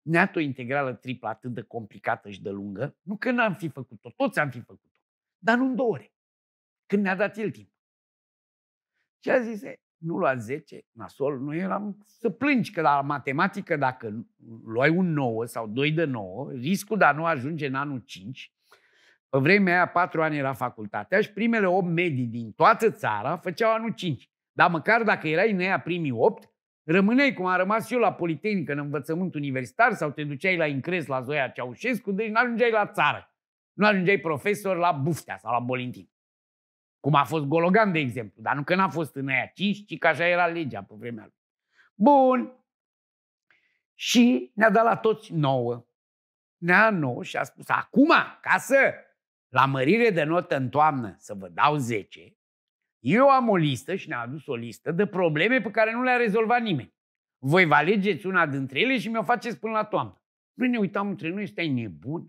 B: Neat o integrală triplă atât de complicată și de lungă, nu că n-am fi făcut-o, toți am fi făcut-o, dar nu în două ore, când ne-a dat el timp. Și a zis, nu luați 10, nasol, noi eram să plângi că la matematică dacă luai un 9 sau 2 de 9, riscul de a nu ajunge în anul 5, pe vremea aia 4 ani era facultatea și primele 8 medii din toată țara făceau anul 5. Dar măcar dacă erai în aia primii 8, Rămâneai cum am rămas și eu la Politehnică în învățământ universitar sau te duceai la Incres, la Zoia Ceaușescu, deci nu ajungeai la țară. Nu ajungeai profesor la Buftea sau la Bolintin. Cum a fost Gologan, de exemplu, dar nu că n-a fost în aia 5, ci că așa era legea pe vremea lui. Bun. Și ne-a dat la toți nouă. Ne-a nouă și a spus, acum, ca să la mărire de notă în toamnă să vă dau 10, eu am o listă și ne-a adus o listă de probleme pe care nu le-a rezolvat nimeni. Voi vă alegeți una dintre ele și mi-o faceți până la toamnă. Noi ne uitam între noi, stai nebun?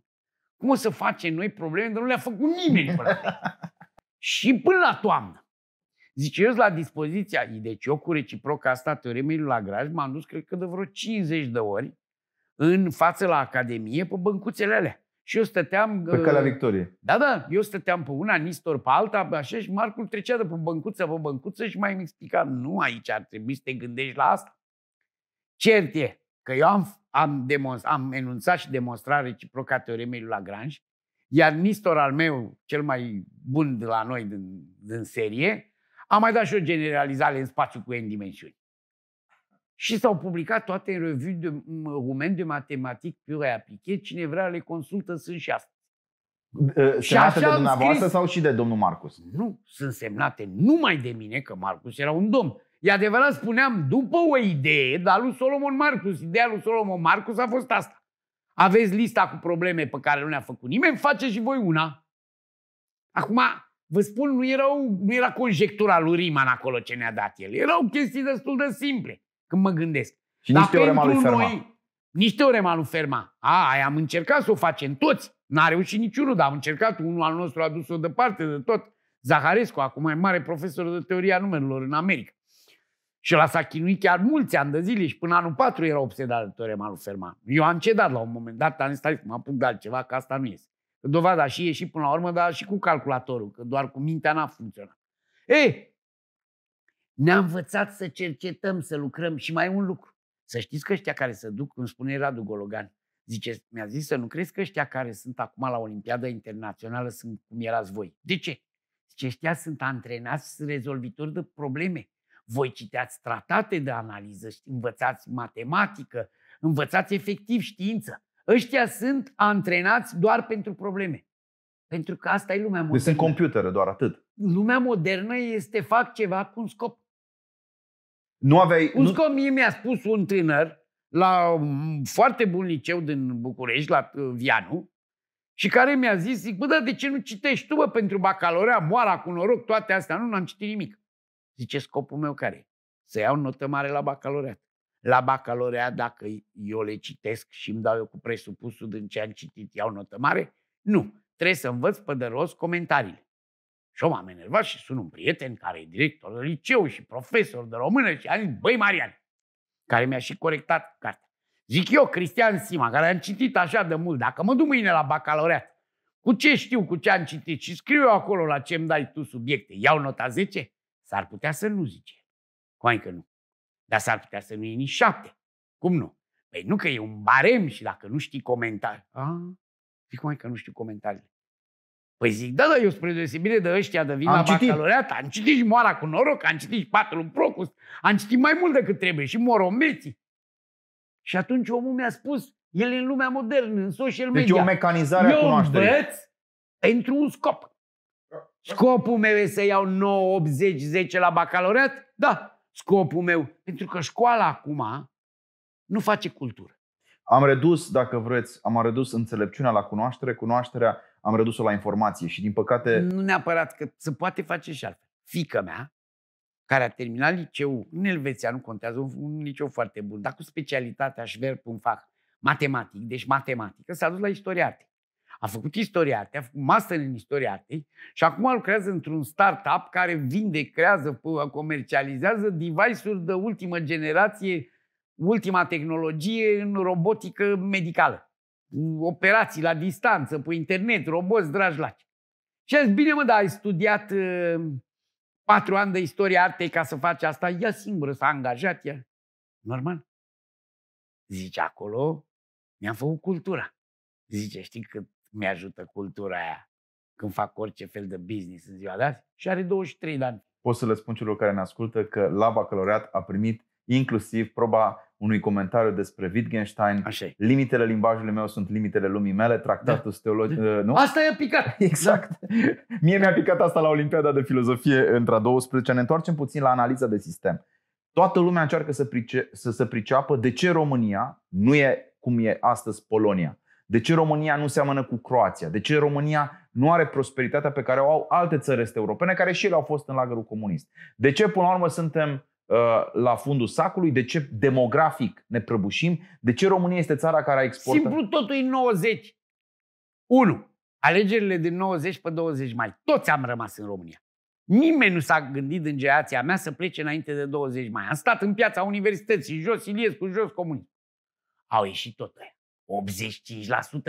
B: Cum o să facem noi probleme dar nu le-a făcut nimeni până la Și până la toamnă. Zice, eu la dispoziția, deci eu cu reciproca asta teoremei la graj m-am dus, cred că de vreo 50 de ori în față la Academie pe băncuțele alea. Și eu stăteam... Pe uh, calea victorie. Da, da, eu stăteam pe una, Nistor pe alta, așa, și Marcul trecea de pe băncuță pe băncuță și mai mi explica, nu aici ar trebui să te gândești la asta. Cert e că eu am, am, demonst, am enunțat și demonstrat reciproca teoremei lui Lagrange, iar Nistor al meu, cel mai bun de la noi din, din serie, a mai dat și o generalizare în spațiu cu n dimensiuni. Și s-au publicat toate în revii de rumen de matematic pure aplicate. Cine vrea le consultă, sunt și astea.
A: Semnate de dumneavoastră scris, sau și de domnul Marcus? Nu, sunt
B: semnate numai de mine, că Marcus era un domn. E adevărat, spuneam, după o idee, dar lui Solomon Marcus, ideea lui Solomon Marcus a fost asta. Aveți lista cu probleme pe care nu le-a făcut nimeni, faceți și voi una. Acum, vă spun, nu, erau, nu era conjectura lui Riman acolo ce ne-a dat el. Erau chestii destul de simple când mă gândesc.
A: Și Dar nici teorema lui Ferma. Noi,
B: nici teorema lui Ferma. A, aia am încercat să o facem toți. N-a reușit niciunul, dar am încercat. Unul al nostru a dus-o departe de tot. Zaharescu, acum e mare profesor de teoria numerelor în America. Și l-a s-a chinuit chiar mulți ani de zile și până anul 4 era obsedat de teorema lui Ferma. Eu am cedat la un moment dat, am stai mă apuc de altceva, că asta nu este. Că dovada și e până la urmă, dar și cu calculatorul, că doar cu mintea n-a funcționat. Ei, ne-a învățat să cercetăm, să lucrăm și mai un lucru. Să știți că ăștia care se duc, cum spune Radu Gologan, zice, mi-a zis să nu crezi că ăștia care sunt acum la Olimpiada Internațională sunt cum erați voi. De ce? Zice, ăștia sunt antrenați rezolvitori de probleme. Voi citeați tratate de analiză, învățați matematică, învățați efectiv știință. Ăștia sunt antrenați doar pentru probleme. Pentru că asta e lumea modernă. Deci sunt computere, doar atât. Lumea modernă este fac ceva cu un scop.
A: Nu aveai... nu...
B: că mie mi-a spus un tânăr la un foarte bun liceu din București, la uh, Vianu, și care mi-a zis, zic, bă, dar de ce nu citești tu, bă, pentru bacalorea, moara cu noroc, toate astea? Nu, n-am citit nimic. Zice, scopul meu care Să iau notă mare la bacaloreat. La bacaloreat, dacă eu le citesc și îmi dau eu cu presupusul din ce am citit, iau notă mare? Nu. Trebuie să învăț pădăros comentariile. Și eu m-am enervat și sun un prieten care e director de liceu și profesor de română și a zis, băi Marian, care mi-a și corectat cartea. Zic eu, Cristian Sima, care am citit așa de mult, dacă mă duc mâine la bacalaureat, cu ce știu, cu ce am citit și scriu eu acolo la ce îmi dai tu subiecte, iau nota 10? S-ar putea să nu zice. Cum că nu? Dar s-ar putea să nu iei nici 7. Cum nu? Păi nu că e un barem și dacă nu știi comentarii. Ah, zic, cum că nu știu comentariile. Păi zic, da, da, eu spre deosebire de ăștia de vin am la citit. bacalaureat, am citit și Moara cu noroc, am citit și Patul în Procus, am citit mai mult decât trebuie și Moromeții. Și atunci omul mi-a spus, el e în lumea modernă, în social media. Deci e o mecanizare eu a cunoașterii. Învăț pentru un scop. Scopul meu e să iau 9, 80, 10 la bacalaureat? Da, scopul meu. Pentru că școala acum
A: nu face cultură. Am redus, dacă vreți, am redus înțelepciunea la cunoaștere. Cunoașterea am redus-o la informație și din păcate... Nu neapărat, că se poate face și altfel.
B: Fica mea, care a terminat liceu în Elveția, nu contează, un liceu foarte bun, dar cu specialitatea și verb în fac matematic, deci matematică, s-a dus la istoriate. A făcut istoriate, a făcut master în istoriate și acum lucrează într-un startup care vinde, creează, comercializează device-uri de ultimă generație, ultima tehnologie în robotică medicală operații la distanță, pe internet, roboți, dragi laci. Și zis, bine mă, dar ai studiat uh, patru ani de istoria artei ca să faci asta? Ea singură s-a angajat, ea. Normal. Zice, acolo mi-am făcut cultura. Zice, știi cât mi-ajută cultura aia când fac orice fel de business în ziua de azi? Și are 23
A: de ani. Pot să le spun celor care ne ascultă că la bacalaureat a primit inclusiv proba unui comentariu despre Wittgenstein. Așa-i. Limitele limbajului meu sunt limitele lumii mele, tractatul da. teologic. Da. Ă, nu? Asta e picat! Exact. Da. Mie mi-a picat asta la Olimpiada de Filozofie între a 12. Ne întoarcem puțin la analiza de sistem. Toată lumea încearcă să, price- să se priceapă de ce România nu e cum e astăzi Polonia. De ce România nu seamănă cu Croația? De ce România nu are prosperitatea pe care o au alte țări este europene, care și ele au fost în lagărul comunist? De ce, până la urmă, suntem Uh, la fundul sacului, de ce demografic ne prăbușim, de ce România este țara care a exportat. Simplu
B: totul în 90. 1. Alegerile din 90 pe 20 mai. Toți am rămas în România. Nimeni nu s-a gândit în generația mea să plece înainte de 20 mai. Am stat în piața universității, jos Iliescu, jos comun. Au ieșit tot aia.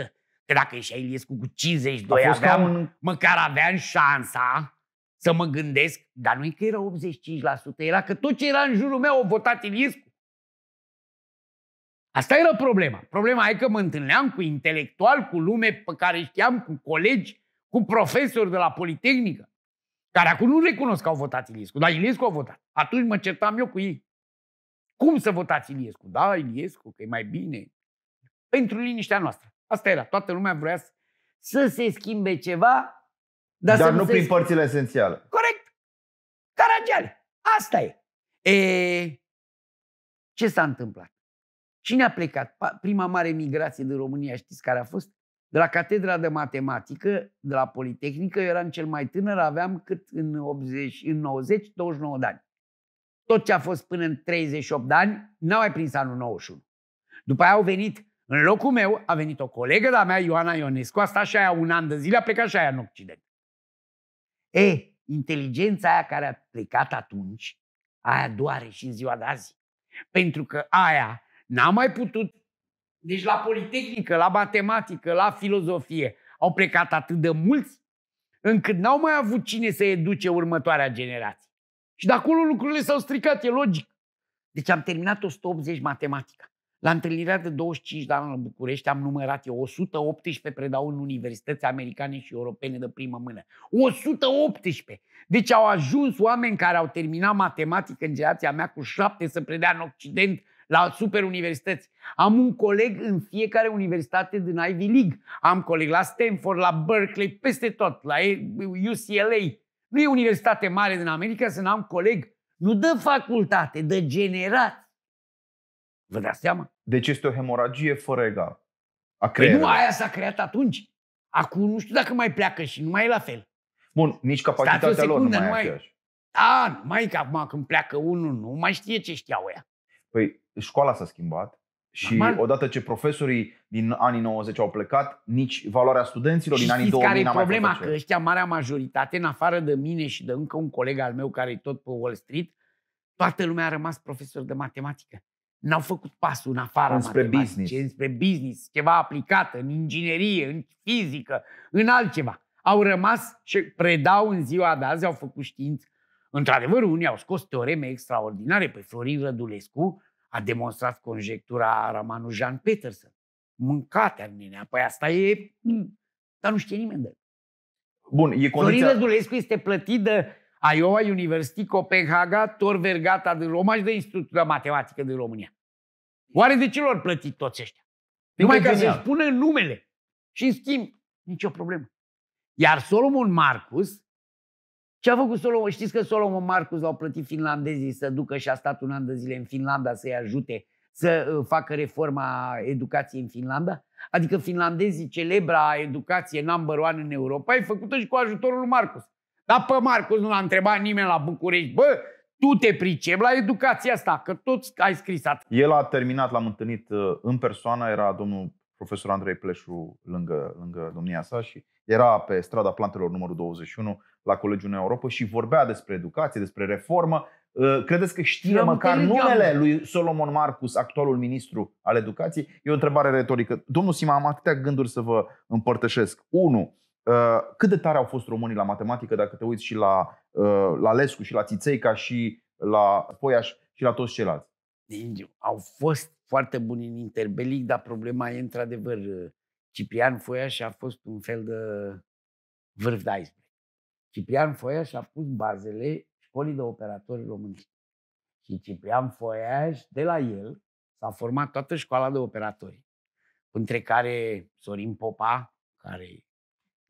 B: 85%. Că dacă ieșea Iliescu cu 52, aveam, un... măcar aveam șansa să mă gândesc, dar nu e că era 85%, era că tot ce era în jurul meu o votat Iliescu. Asta era problema. Problema e că mă întâlneam cu intelectual, cu lume pe care știam, cu colegi, cu profesori de la Politehnică, care acum nu recunosc că au votat Iliescu, dar Iliescu a votat. Atunci mă certam eu cu ei. Cum să votați Iliescu? Da, Iliescu, că e mai bine. Pentru liniștea noastră. Asta era. Toată lumea vrea să se schimbe ceva
A: dar, Dar nu prin părțile esențiale. Corect.
B: Caragiale. Asta e. e. Ce s-a întâmplat? Cine a plecat? Prima mare migrație din România, știți care a fost? De la catedra de matematică, de la Politehnică, eu eram cel mai tânăr, aveam cât în, 80, în 90, 29 de ani. Tot ce a fost până în 38 de ani, n au mai prins anul 91. După aia au venit, în locul meu, a venit o colegă de-a mea, Ioana Ionescu, a stat și aia un an de zile, a plecat și aia în Occident. E, inteligența aia care a plecat atunci, aia doare și în ziua de azi. Pentru că aia n-a mai putut, deci la politehnică, la matematică, la filozofie, au plecat atât de mulți, încât n-au mai avut cine să educe următoarea generație. Și de acolo lucrurile s-au stricat, e logic. Deci am terminat 180 matematică. La întâlnirea de 25 de ani la București am numărat eu 118 predau în universități americane și europene de primă mână. 118! Deci au ajuns oameni care au terminat matematică în generația mea cu șapte să predea în Occident la super universități. Am un coleg în fiecare universitate din Ivy League. Am coleg la Stanford, la Berkeley, peste tot, la UCLA. Nu e universitate mare din America să n-am coleg. Nu dă facultate, dă generații.
A: Vă dați seama? Deci este o hemoragie fără egal. A păi nu, aia s-a creat atunci. Acum nu știu dacă mai pleacă și nu mai e la fel. Bun, nici capacitatea secundă, lor nu mai, nu mai e
B: nu mai că acum când pleacă unul, nu mai știe ce știau ea.
A: Păi școala s-a schimbat și Normal. odată ce profesorii din anii 90 au plecat, nici valoarea studenților și din anii 2000 care n-a problema? Mai că
B: ăștia, marea majoritate, în afară de mine și de încă un coleg al meu care e tot pe Wall Street, toată lumea a rămas profesor de matematică n-au făcut pasul în afara spre business. înspre business, ceva aplicat în inginerie, în fizică, în altceva. Au rămas și predau în ziua de azi, au făcut știință. Într-adevăr, unii au scos teoreme extraordinare. Pe Florin Rădulescu a demonstrat conjectura Jean Peterson. Mâncate nenea, păi asta e... Mm. Dar nu știe nimeni de el.
A: Bun, e condiția... Florin
B: Rădulescu este plătit de Iowa University, Copenhaga, Tor Vergata din Roma și de Institutul de Matematică din România. Oare de ce lor plătit toți ăștia?
A: Din Numai ca să-și
B: pună numele. Și în schimb, nicio problemă. Iar Solomon Marcus, ce a făcut Solomon? Știți că Solomon Marcus l-au plătit finlandezii să ducă și a stat un an de zile în Finlanda să-i ajute să uh, facă reforma educației în Finlanda? Adică finlandezii, celebra educație number one în Europa, e făcută și cu ajutorul lui Marcus. Dar pe Marcus nu l-a întrebat nimeni
A: la București, bă, tu
B: te pricep la educația asta, că toți ai scris asta.
A: El a terminat, l-am întâlnit uh, în persoană, era domnul profesor Andrei Pleșu lângă, lângă domnia sa și era pe strada plantelor numărul 21 la Colegiul în Europa și vorbea despre educație, despre reformă. Uh, credeți că știe măcar numele lui Solomon Marcus, actualul ministru al educației? E o întrebare retorică. Domnul Sima, am atâtea gânduri să vă împărtășesc. 1. Uh, cât de tare au fost românii la matematică, dacă te uiți și la, uh, la Lescu, și la Țițeica, și la Poiaș, și la toți ceilalți? Au
B: fost foarte buni în interbelic, dar problema e într-adevăr. Uh, Ciprian Foiaș a fost un fel de vârf de iceberg. Ciprian Foiaș a pus bazele școlii de operatori românești. Și Ciprian Foiaș, de la el, s-a format toată școala de operatori, între care Sorin Popa, care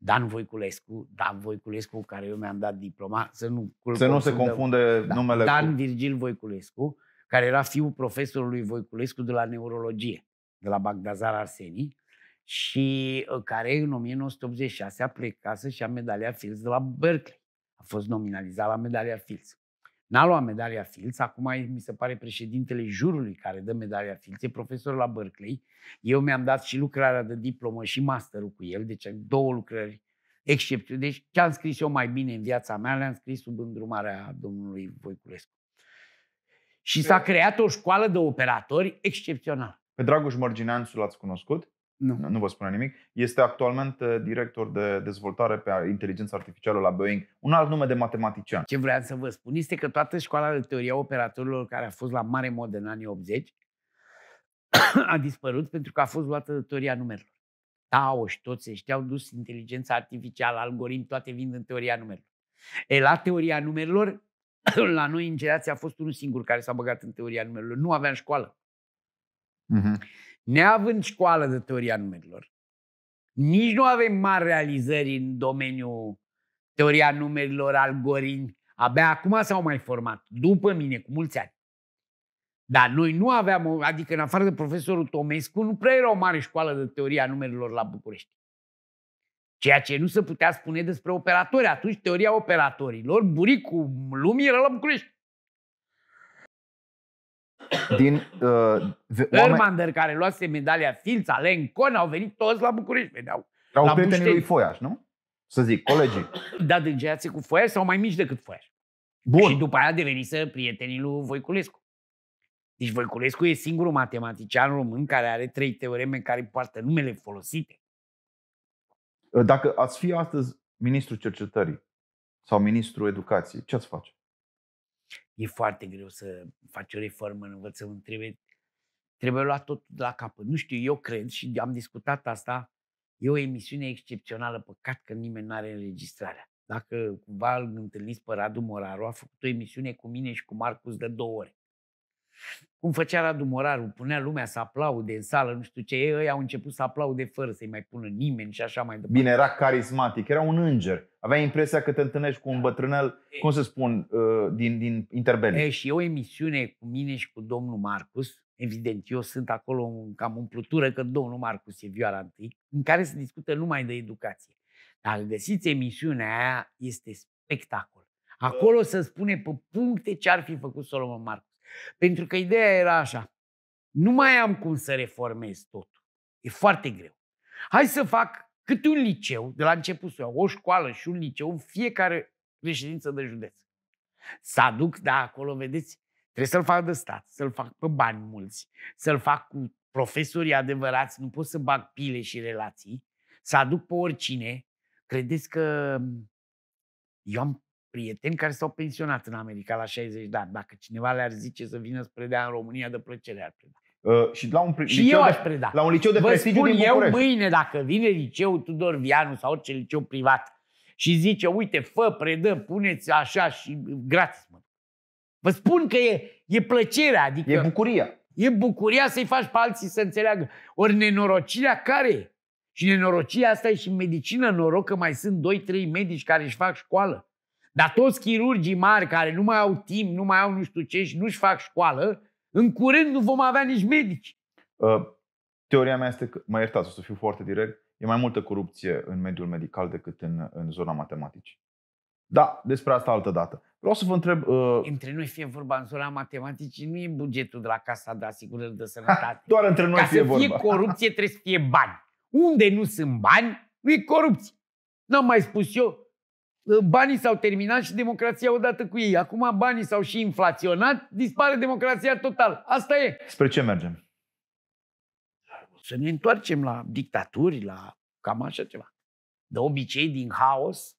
B: Dan Voiculescu, Dan Voiculescu, cu care eu mi-am dat diploma, să nu, să nu se confunde da, numele Dan cu... Virgil Voiculescu, care era fiul profesorului Voiculescu de la neurologie, de la Bagdazar Arseni, și uh, care în 1986 a plecat să-și ia medalia Fields de la Berkeley. A fost nominalizat la medalia Fields. N-a luat medalia Fields, acum mi se pare președintele jurului care dă medalia Fields, e profesor la Berkeley. Eu mi-am dat și lucrarea de diplomă și masterul cu el, deci două lucrări excepționale. Deci ce am scris eu mai bine în viața mea, le-am scris sub îndrumarea
A: domnului Voiculescu. Și s-a creat o școală de operatori excepțională. Pe Dragoș Mărgineansu l-ați cunoscut? Nu. Nu vă spune nimic. Este actualmente uh, director de dezvoltare pe inteligență artificială la Boeing, un alt nume de matematician. Ce vreau să vă spun este
B: că toată școala de teoria operatorilor care a fost la mare mod în anii 80 a dispărut pentru că a fost luată de teoria numerelor. Tao și toți ăștia au dus inteligența artificială, algoritmi, toate vin în teoria numerelor. E, la teoria numerelor, la noi în generație a fost unul singur care s-a băgat în teoria numerelor. Nu aveam școală. Uh-huh neavând școală de teoria numerilor, nici nu avem mari realizări în domeniul teoria numerilor, algoritmi. Abia acum s-au mai format, după mine, cu mulți ani. Dar noi nu aveam, adică în afară de profesorul Tomescu, nu prea era o mare școală de teoria numerilor la București. Ceea ce nu se putea spune despre operatori. Atunci, teoria operatorilor, buricul lumii era la București
A: din uh, oameni...
B: care luase medalia Filța, Lencon, au venit toți la București. Veneau.
A: Au la prietenii Bușteni. lui Foiaș, nu? Să zic, colegii.
B: Da, din geații cu Foiaș sau mai mici decât Foiaș. Bun. Și după aia devenise prietenii lui Voiculescu. Deci Voiculescu e singurul matematician român care are trei teoreme care poartă numele folosite.
A: Dacă ați fi astăzi ministrul cercetării sau ministrul educației, ce ați face?
B: e foarte greu să faci o reformă în învățământ, trebuie, trebuie luat tot la capăt. Nu știu, eu cred și am discutat asta, e o emisiune excepțională, păcat că nimeni nu are înregistrarea. Dacă cumva îl întâlniți pe Radu Moraru, a făcut o emisiune cu mine și cu Marcus de două ore cum făcea Radu Moraru, punea lumea să aplaude în sală, nu știu ce, ei au început să aplaude fără să-i mai pună nimeni și așa mai departe. Bine,
A: era carismatic, era un înger. Avea impresia că te întâlnești cu un bătrânel, e, cum să spun, uh, din, din interbele. E,
B: și eu emisiune cu mine și cu domnul Marcus, evident, eu sunt acolo cam umplutură că domnul Marcus e vioara întâi, în care se discută numai de educație. Dar găsiți emisiunea aia, este spectacol. Acolo se spune pe puncte ce ar fi făcut Solomon Marcus. Pentru că ideea era așa. Nu mai am cum să reformez totul. E foarte greu. Hai să fac câte un liceu, de la început să o școală și un liceu în fiecare reședință de județ. Să aduc, da, acolo, vedeți, trebuie să-l fac de stat, să-l fac pe bani mulți, să-l fac cu profesorii adevărați, nu pot să bag pile și relații, să aduc pe oricine. Credeți că mm, eu am prieteni care s-au pensionat în America la 60 de ani. Dacă cineva le-ar zice să vină să dea în România, de plăcere ar preda.
A: Uh, și la un și liceu eu aș preda. la un liceu de Vă prestigiu spun din eu București.
B: mâine, dacă vine liceul Tudor Vianu sau orice liceu privat și zice, uite, fă, predă, puneți așa și gratis, mă. Vă spun că e, e plăcerea, adică... E bucuria. E bucuria să-i faci pe alții să înțeleagă. Ori nenorocirea care e? Și nenorocirea asta e și în medicină, noroc că mai sunt 2-3 medici care își fac școală. Dar toți chirurgii mari care nu mai au timp, nu mai au nu știu ce și nu-și fac școală, în curând nu vom avea nici medici.
A: Uh, teoria mea este că, mă iertați, o să fiu foarte direct, e mai multă corupție în mediul medical decât în, în zona matematicii. Da, despre asta altă dată. Vreau să vă întreb... Uh...
B: Între noi fie vorba în zona matematicii, nu e bugetul de la Casa de Asigurări de Sănătate. Ha, doar între noi Ca fie să vorba. fie corupție trebuie să fie bani. Unde nu sunt bani, nu e corupție. N-am mai spus eu, banii s-au terminat și democrația odată cu ei. Acum banii s-au și inflaționat, dispare democrația total. Asta e.
A: Spre ce mergem?
B: Să ne întoarcem la dictaturi, la cam așa ceva. De obicei, din haos,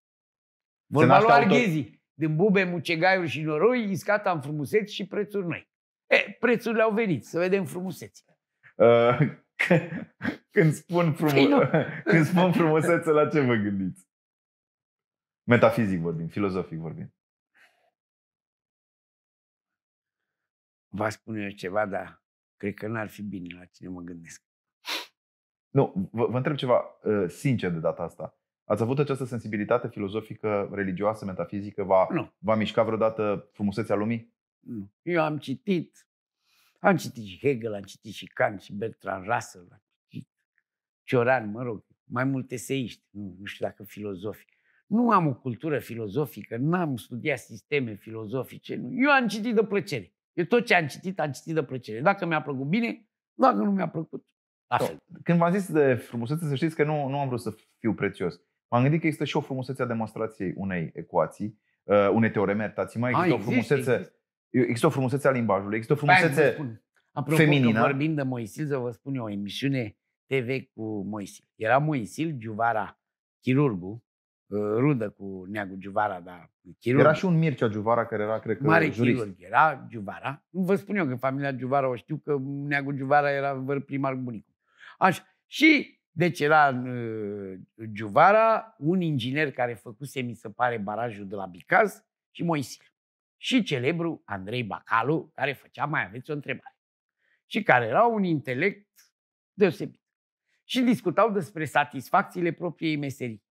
A: vorba lui Arghezi,
B: auto... din bube, mucegaiuri și noroi, iscata în frumuseți și prețuri noi. E, prețurile au venit, să vedem frumuseți.
A: Uh, când spun, păi frumu- când spun frumusețe, la ce vă gândiți? Metafizic vorbim, filozofic vorbim.
B: Vă spune eu ceva, dar cred că n-ar
A: fi bine la cine mă gândesc. Nu, vă, vă întreb ceva uh, sincer de data asta. Ați avut această sensibilitate filozofică, religioasă, metafizică? Va, nu. va mișca vreodată frumusețea lumii? Nu. Eu am citit, am citit și Hegel, am citit
B: și Kant și Bertrand Russell, am citit Cioran, mă rog, mai multe seiști, nu, nu știu dacă filozofi. Nu am o cultură filozofică, n-am studiat sisteme filozofice. Nu. Eu am citit de plăcere. Eu tot ce am citit, am citit de plăcere. Dacă mi-a plăcut bine, dacă nu mi-a plăcut,
A: la fel. Când v-am zis de frumusețe, să știți că nu, nu am vrut să fiu prețios. M-am gândit că există și o frumusețe a demonstrației unei ecuații, uh, unei teoreme, iertați mai există, a, o frumusețe, există. există o frumusețe a limbajului, există o frumusețe Apropo, feminină. Că vorbim
B: de Moisil, să vă spun eu, o emisiune TV cu Moisil. Era Moisil, Giuvara, chirurgul, Uh, rudă cu Neagu Giuvara, dar chirurg. Era și un Mircea Giuvara
A: care era, cred că, Mare jurist. chirurg
B: era Giuvara. Vă spun eu că familia Giuvara o știu, că Neagu Giuvara era primar bunicul. Așa. Și deci era uh, Giuvara, un inginer care făcuse, mi se pare, barajul de la Bicaz și Moisil. Și celebru Andrei Bacalu, care făcea mai aveți o întrebare. Și care era un intelect deosebit. Și discutau despre satisfacțiile propriei meserii.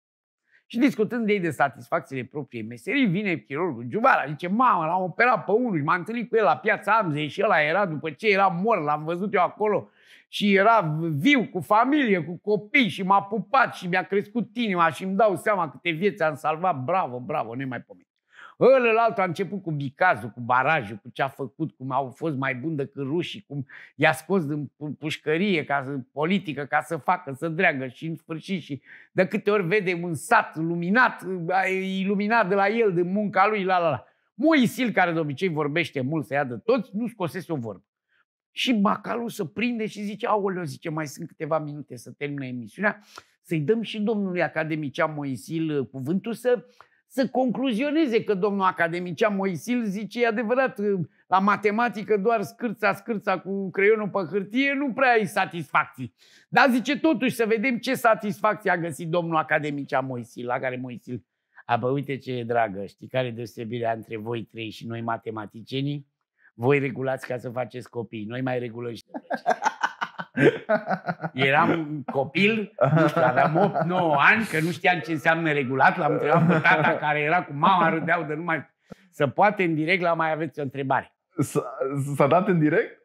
B: Și discutând de ei de satisfacțiile propriei meserii, vine chirurgul Giubara, zice, mamă, l-am operat pe unul și m-am întâlnit cu el la piața Amzei și ăla era, după ce era mor, l-am văzut eu acolo și era viu cu familie, cu copii și m-a pupat și mi-a crescut inima și îmi dau seama câte vieți am salvat, bravo, bravo, nemaipomenit. Ălălalt a început cu bicazul, cu barajul, cu ce a făcut, cum au fost mai buni decât rușii, cum i-a scos din pușcărie ca să, politică ca să facă, să dreagă și în sfârșit și de câte ori vede un sat luminat, iluminat de la el, de munca lui, la la la. Moisil, care de obicei vorbește mult să de toți, nu scosese o vorbă. Și Bacalu să prinde și zice, aoleo, zice, mai sunt câteva minute să termină emisiunea, să-i dăm și domnului academician Moisil uh, cuvântul să să concluzioneze că domnul academician Moisil zice, e adevărat, ă, la matematică doar scârța, scârța cu creionul pe hârtie nu prea ai satisfacții. Dar zice totuși să vedem ce satisfacție a găsit domnul academician Moisil, la care Moisil a, bă, uite ce e dragă, știi care e deosebirea între voi trei și noi matematicienii? Voi regulați ca să faceți copii, noi mai regulăm și Eram copil, nu știu, aveam 8-9 ani, că nu știam ce înseamnă regulat. L-am întrebat pe tata care era cu mama, râdeau de numai... Să poate în direct la mai aveți o întrebare.
A: S-a dat în direct?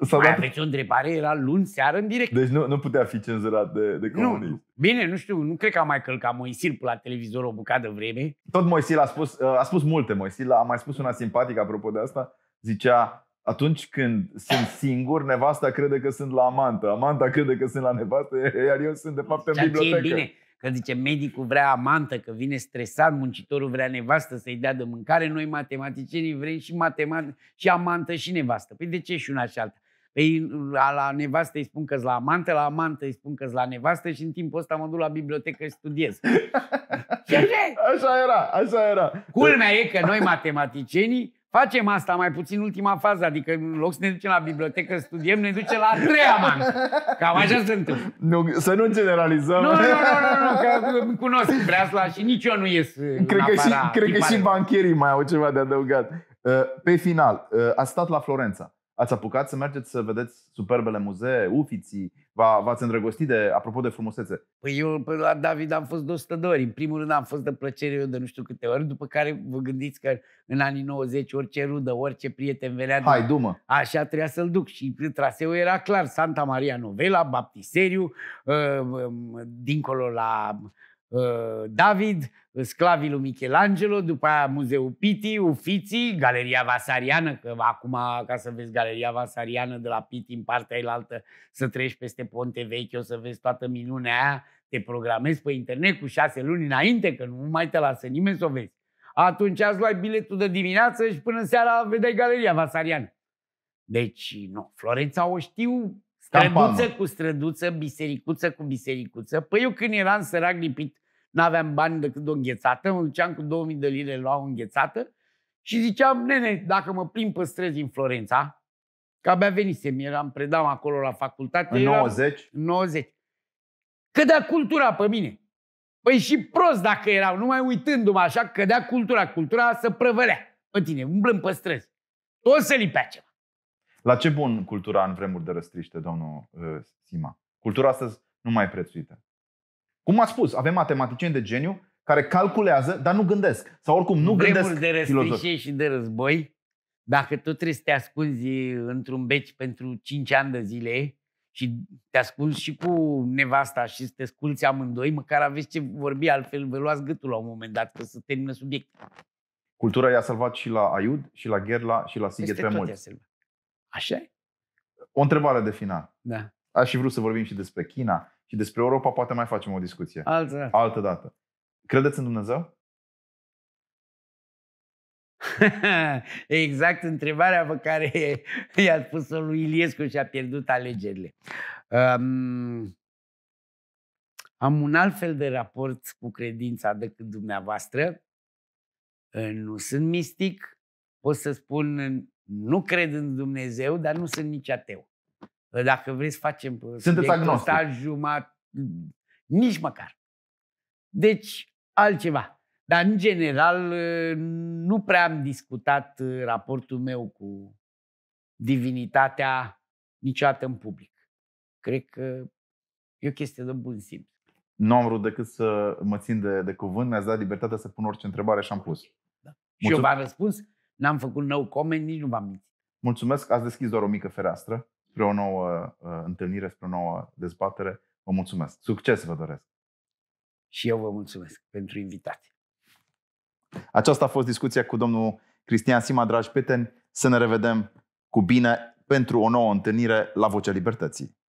A: S-a mai dat... aveți
B: o întrebare, era luni seară în direct. Deci nu, nu
A: putea fi cenzurat de, de comunist. Nu.
B: Bine, nu știu, nu cred că a mai călcat Moisil la televizor o bucată vreme.
A: Tot Moisil a spus, a spus multe, Moisil a mai spus una simpatică apropo de asta. Zicea, atunci când sunt singur, nevasta crede că sunt la amantă, amanta crede că sunt la nevastă, iar eu sunt de fapt în Ceea bibliotecă. Ce e bine, că
B: zice medicul vrea amantă, că vine stresat, muncitorul vrea nevastă să-i dea de mâncare, noi matematicienii vrem și, matemat- și amantă și nevastă. Păi de ce și una și alta? Păi la, nevastă îi spun că la amantă, la amantă îi spun că la nevastă și în timpul ăsta mă duc la bibliotecă și studiez.
A: și așa, așa era, așa era.
B: Culmea e că noi matematicienii Facem asta mai puțin ultima fază, adică în loc să ne ducem la bibliotecă, studiem, ne ducem la a treia man. Cam așa se
A: întâmplă. Nu, să nu generalizăm. Nu, nu, nu, nu, nu
B: că cunosc Breasla și nici eu nu ies Cred că, și, cred că și
A: bancherii mai au ceva de adăugat. Uh, pe final, uh, a stat la Florența. Ați apucat să mergeți să vedeți superbele muzee, ufiții, v-ați îndrăgostit de, apropo de frumusețe? Păi eu păi la David
B: am fost de 100 de ori. În primul rând am fost de plăcere eu de nu știu câte ori, după care vă gândiți că în anii 90 orice rudă, orice prieten venea... Hai, dumă! Așa trebuia să-l duc și traseul era clar. Santa Maria Novela, Baptiseriu, ă, dincolo la Uh, David, sclavii lui Michelangelo, după aia Muzeul Piti, Ufiții, Galeria Vasariană, că acum ca să vezi Galeria Vasariană de la Piti în partea elaltă, să treci peste Ponte Vechi, o să vezi toată minunea aia, te programezi pe internet cu șase luni înainte, că nu mai te lasă nimeni să o vezi. Atunci ați luat biletul de dimineață și până seara vedeai Galeria Vasariană. Deci, nu, Florența o știu străduță cu străduță, bisericuță cu bisericuță. Păi eu când eram sărac lipit n-aveam bani decât o înghețată, mă duceam cu 2000 de lire la o înghețată și ziceam, nene, dacă mă plimb pe străzi în Florența, că abia venisem, eram, predam acolo la facultate. În 90? În 90. Cădea cultura pe mine. Păi și prost dacă erau, numai uitându-mă așa, cădea cultura. Cultura să prăvălea pe tine, umblând pe străzi. Tot se lipea ceva.
A: La ce bun cultura în vremuri de răstriște, domnul uh, Sima? Cultura astăzi nu mai prețuită. Cum a spus, avem matematicieni de geniu care calculează, dar nu gândesc. Sau oricum nu Vremuri gândesc de restricție
B: și de război, dacă tot trebuie să te ascunzi într-un beci pentru 5 ani de zile și te ascunzi și cu nevasta și să te sculți amândoi, măcar aveți ce vorbi, altfel vă luați gâtul la un moment dat, că să termină subiectul.
A: Cultura i-a salvat și la Aiud, și la Gherla, și la Sighet pe mulți. Așa e? O întrebare de final. Da. Aș și vrut să vorbim și despre China, și despre Europa poate mai facem o discuție. Altă dată. Altă dată. Credeți în Dumnezeu?
B: exact întrebarea pe care i-a spus-o lui Iliescu și a pierdut alegerile. Um, am un alt fel de raport cu credința decât dumneavoastră. Eh, nu sunt mistic, pot să spun nu cred în Dumnezeu, dar nu sunt nici ateu. Dacă vreți să facem uh, Sunteți agnostic. jumat, nici măcar. Deci, altceva. Dar, în general, uh, nu prea am discutat uh, raportul meu cu divinitatea niciodată în
A: public. Cred că e o chestie de bun simț. Nu am vrut decât să mă țin de, de cuvânt, mi-ați dat libertatea să pun orice întrebare și am pus. Da. Și eu v-am răspuns, n-am făcut nou comment, nici nu v-am mințit. Mulțumesc, ați deschis doar o mică fereastră spre o nouă uh, întâlnire, spre o nouă dezbatere. Vă mulțumesc. Succes vă doresc. Și eu vă mulțumesc pentru invitație. Aceasta a fost discuția cu domnul Cristian Sima, dragi prieteni. Să ne revedem cu bine pentru o nouă întâlnire la Vocea Libertății.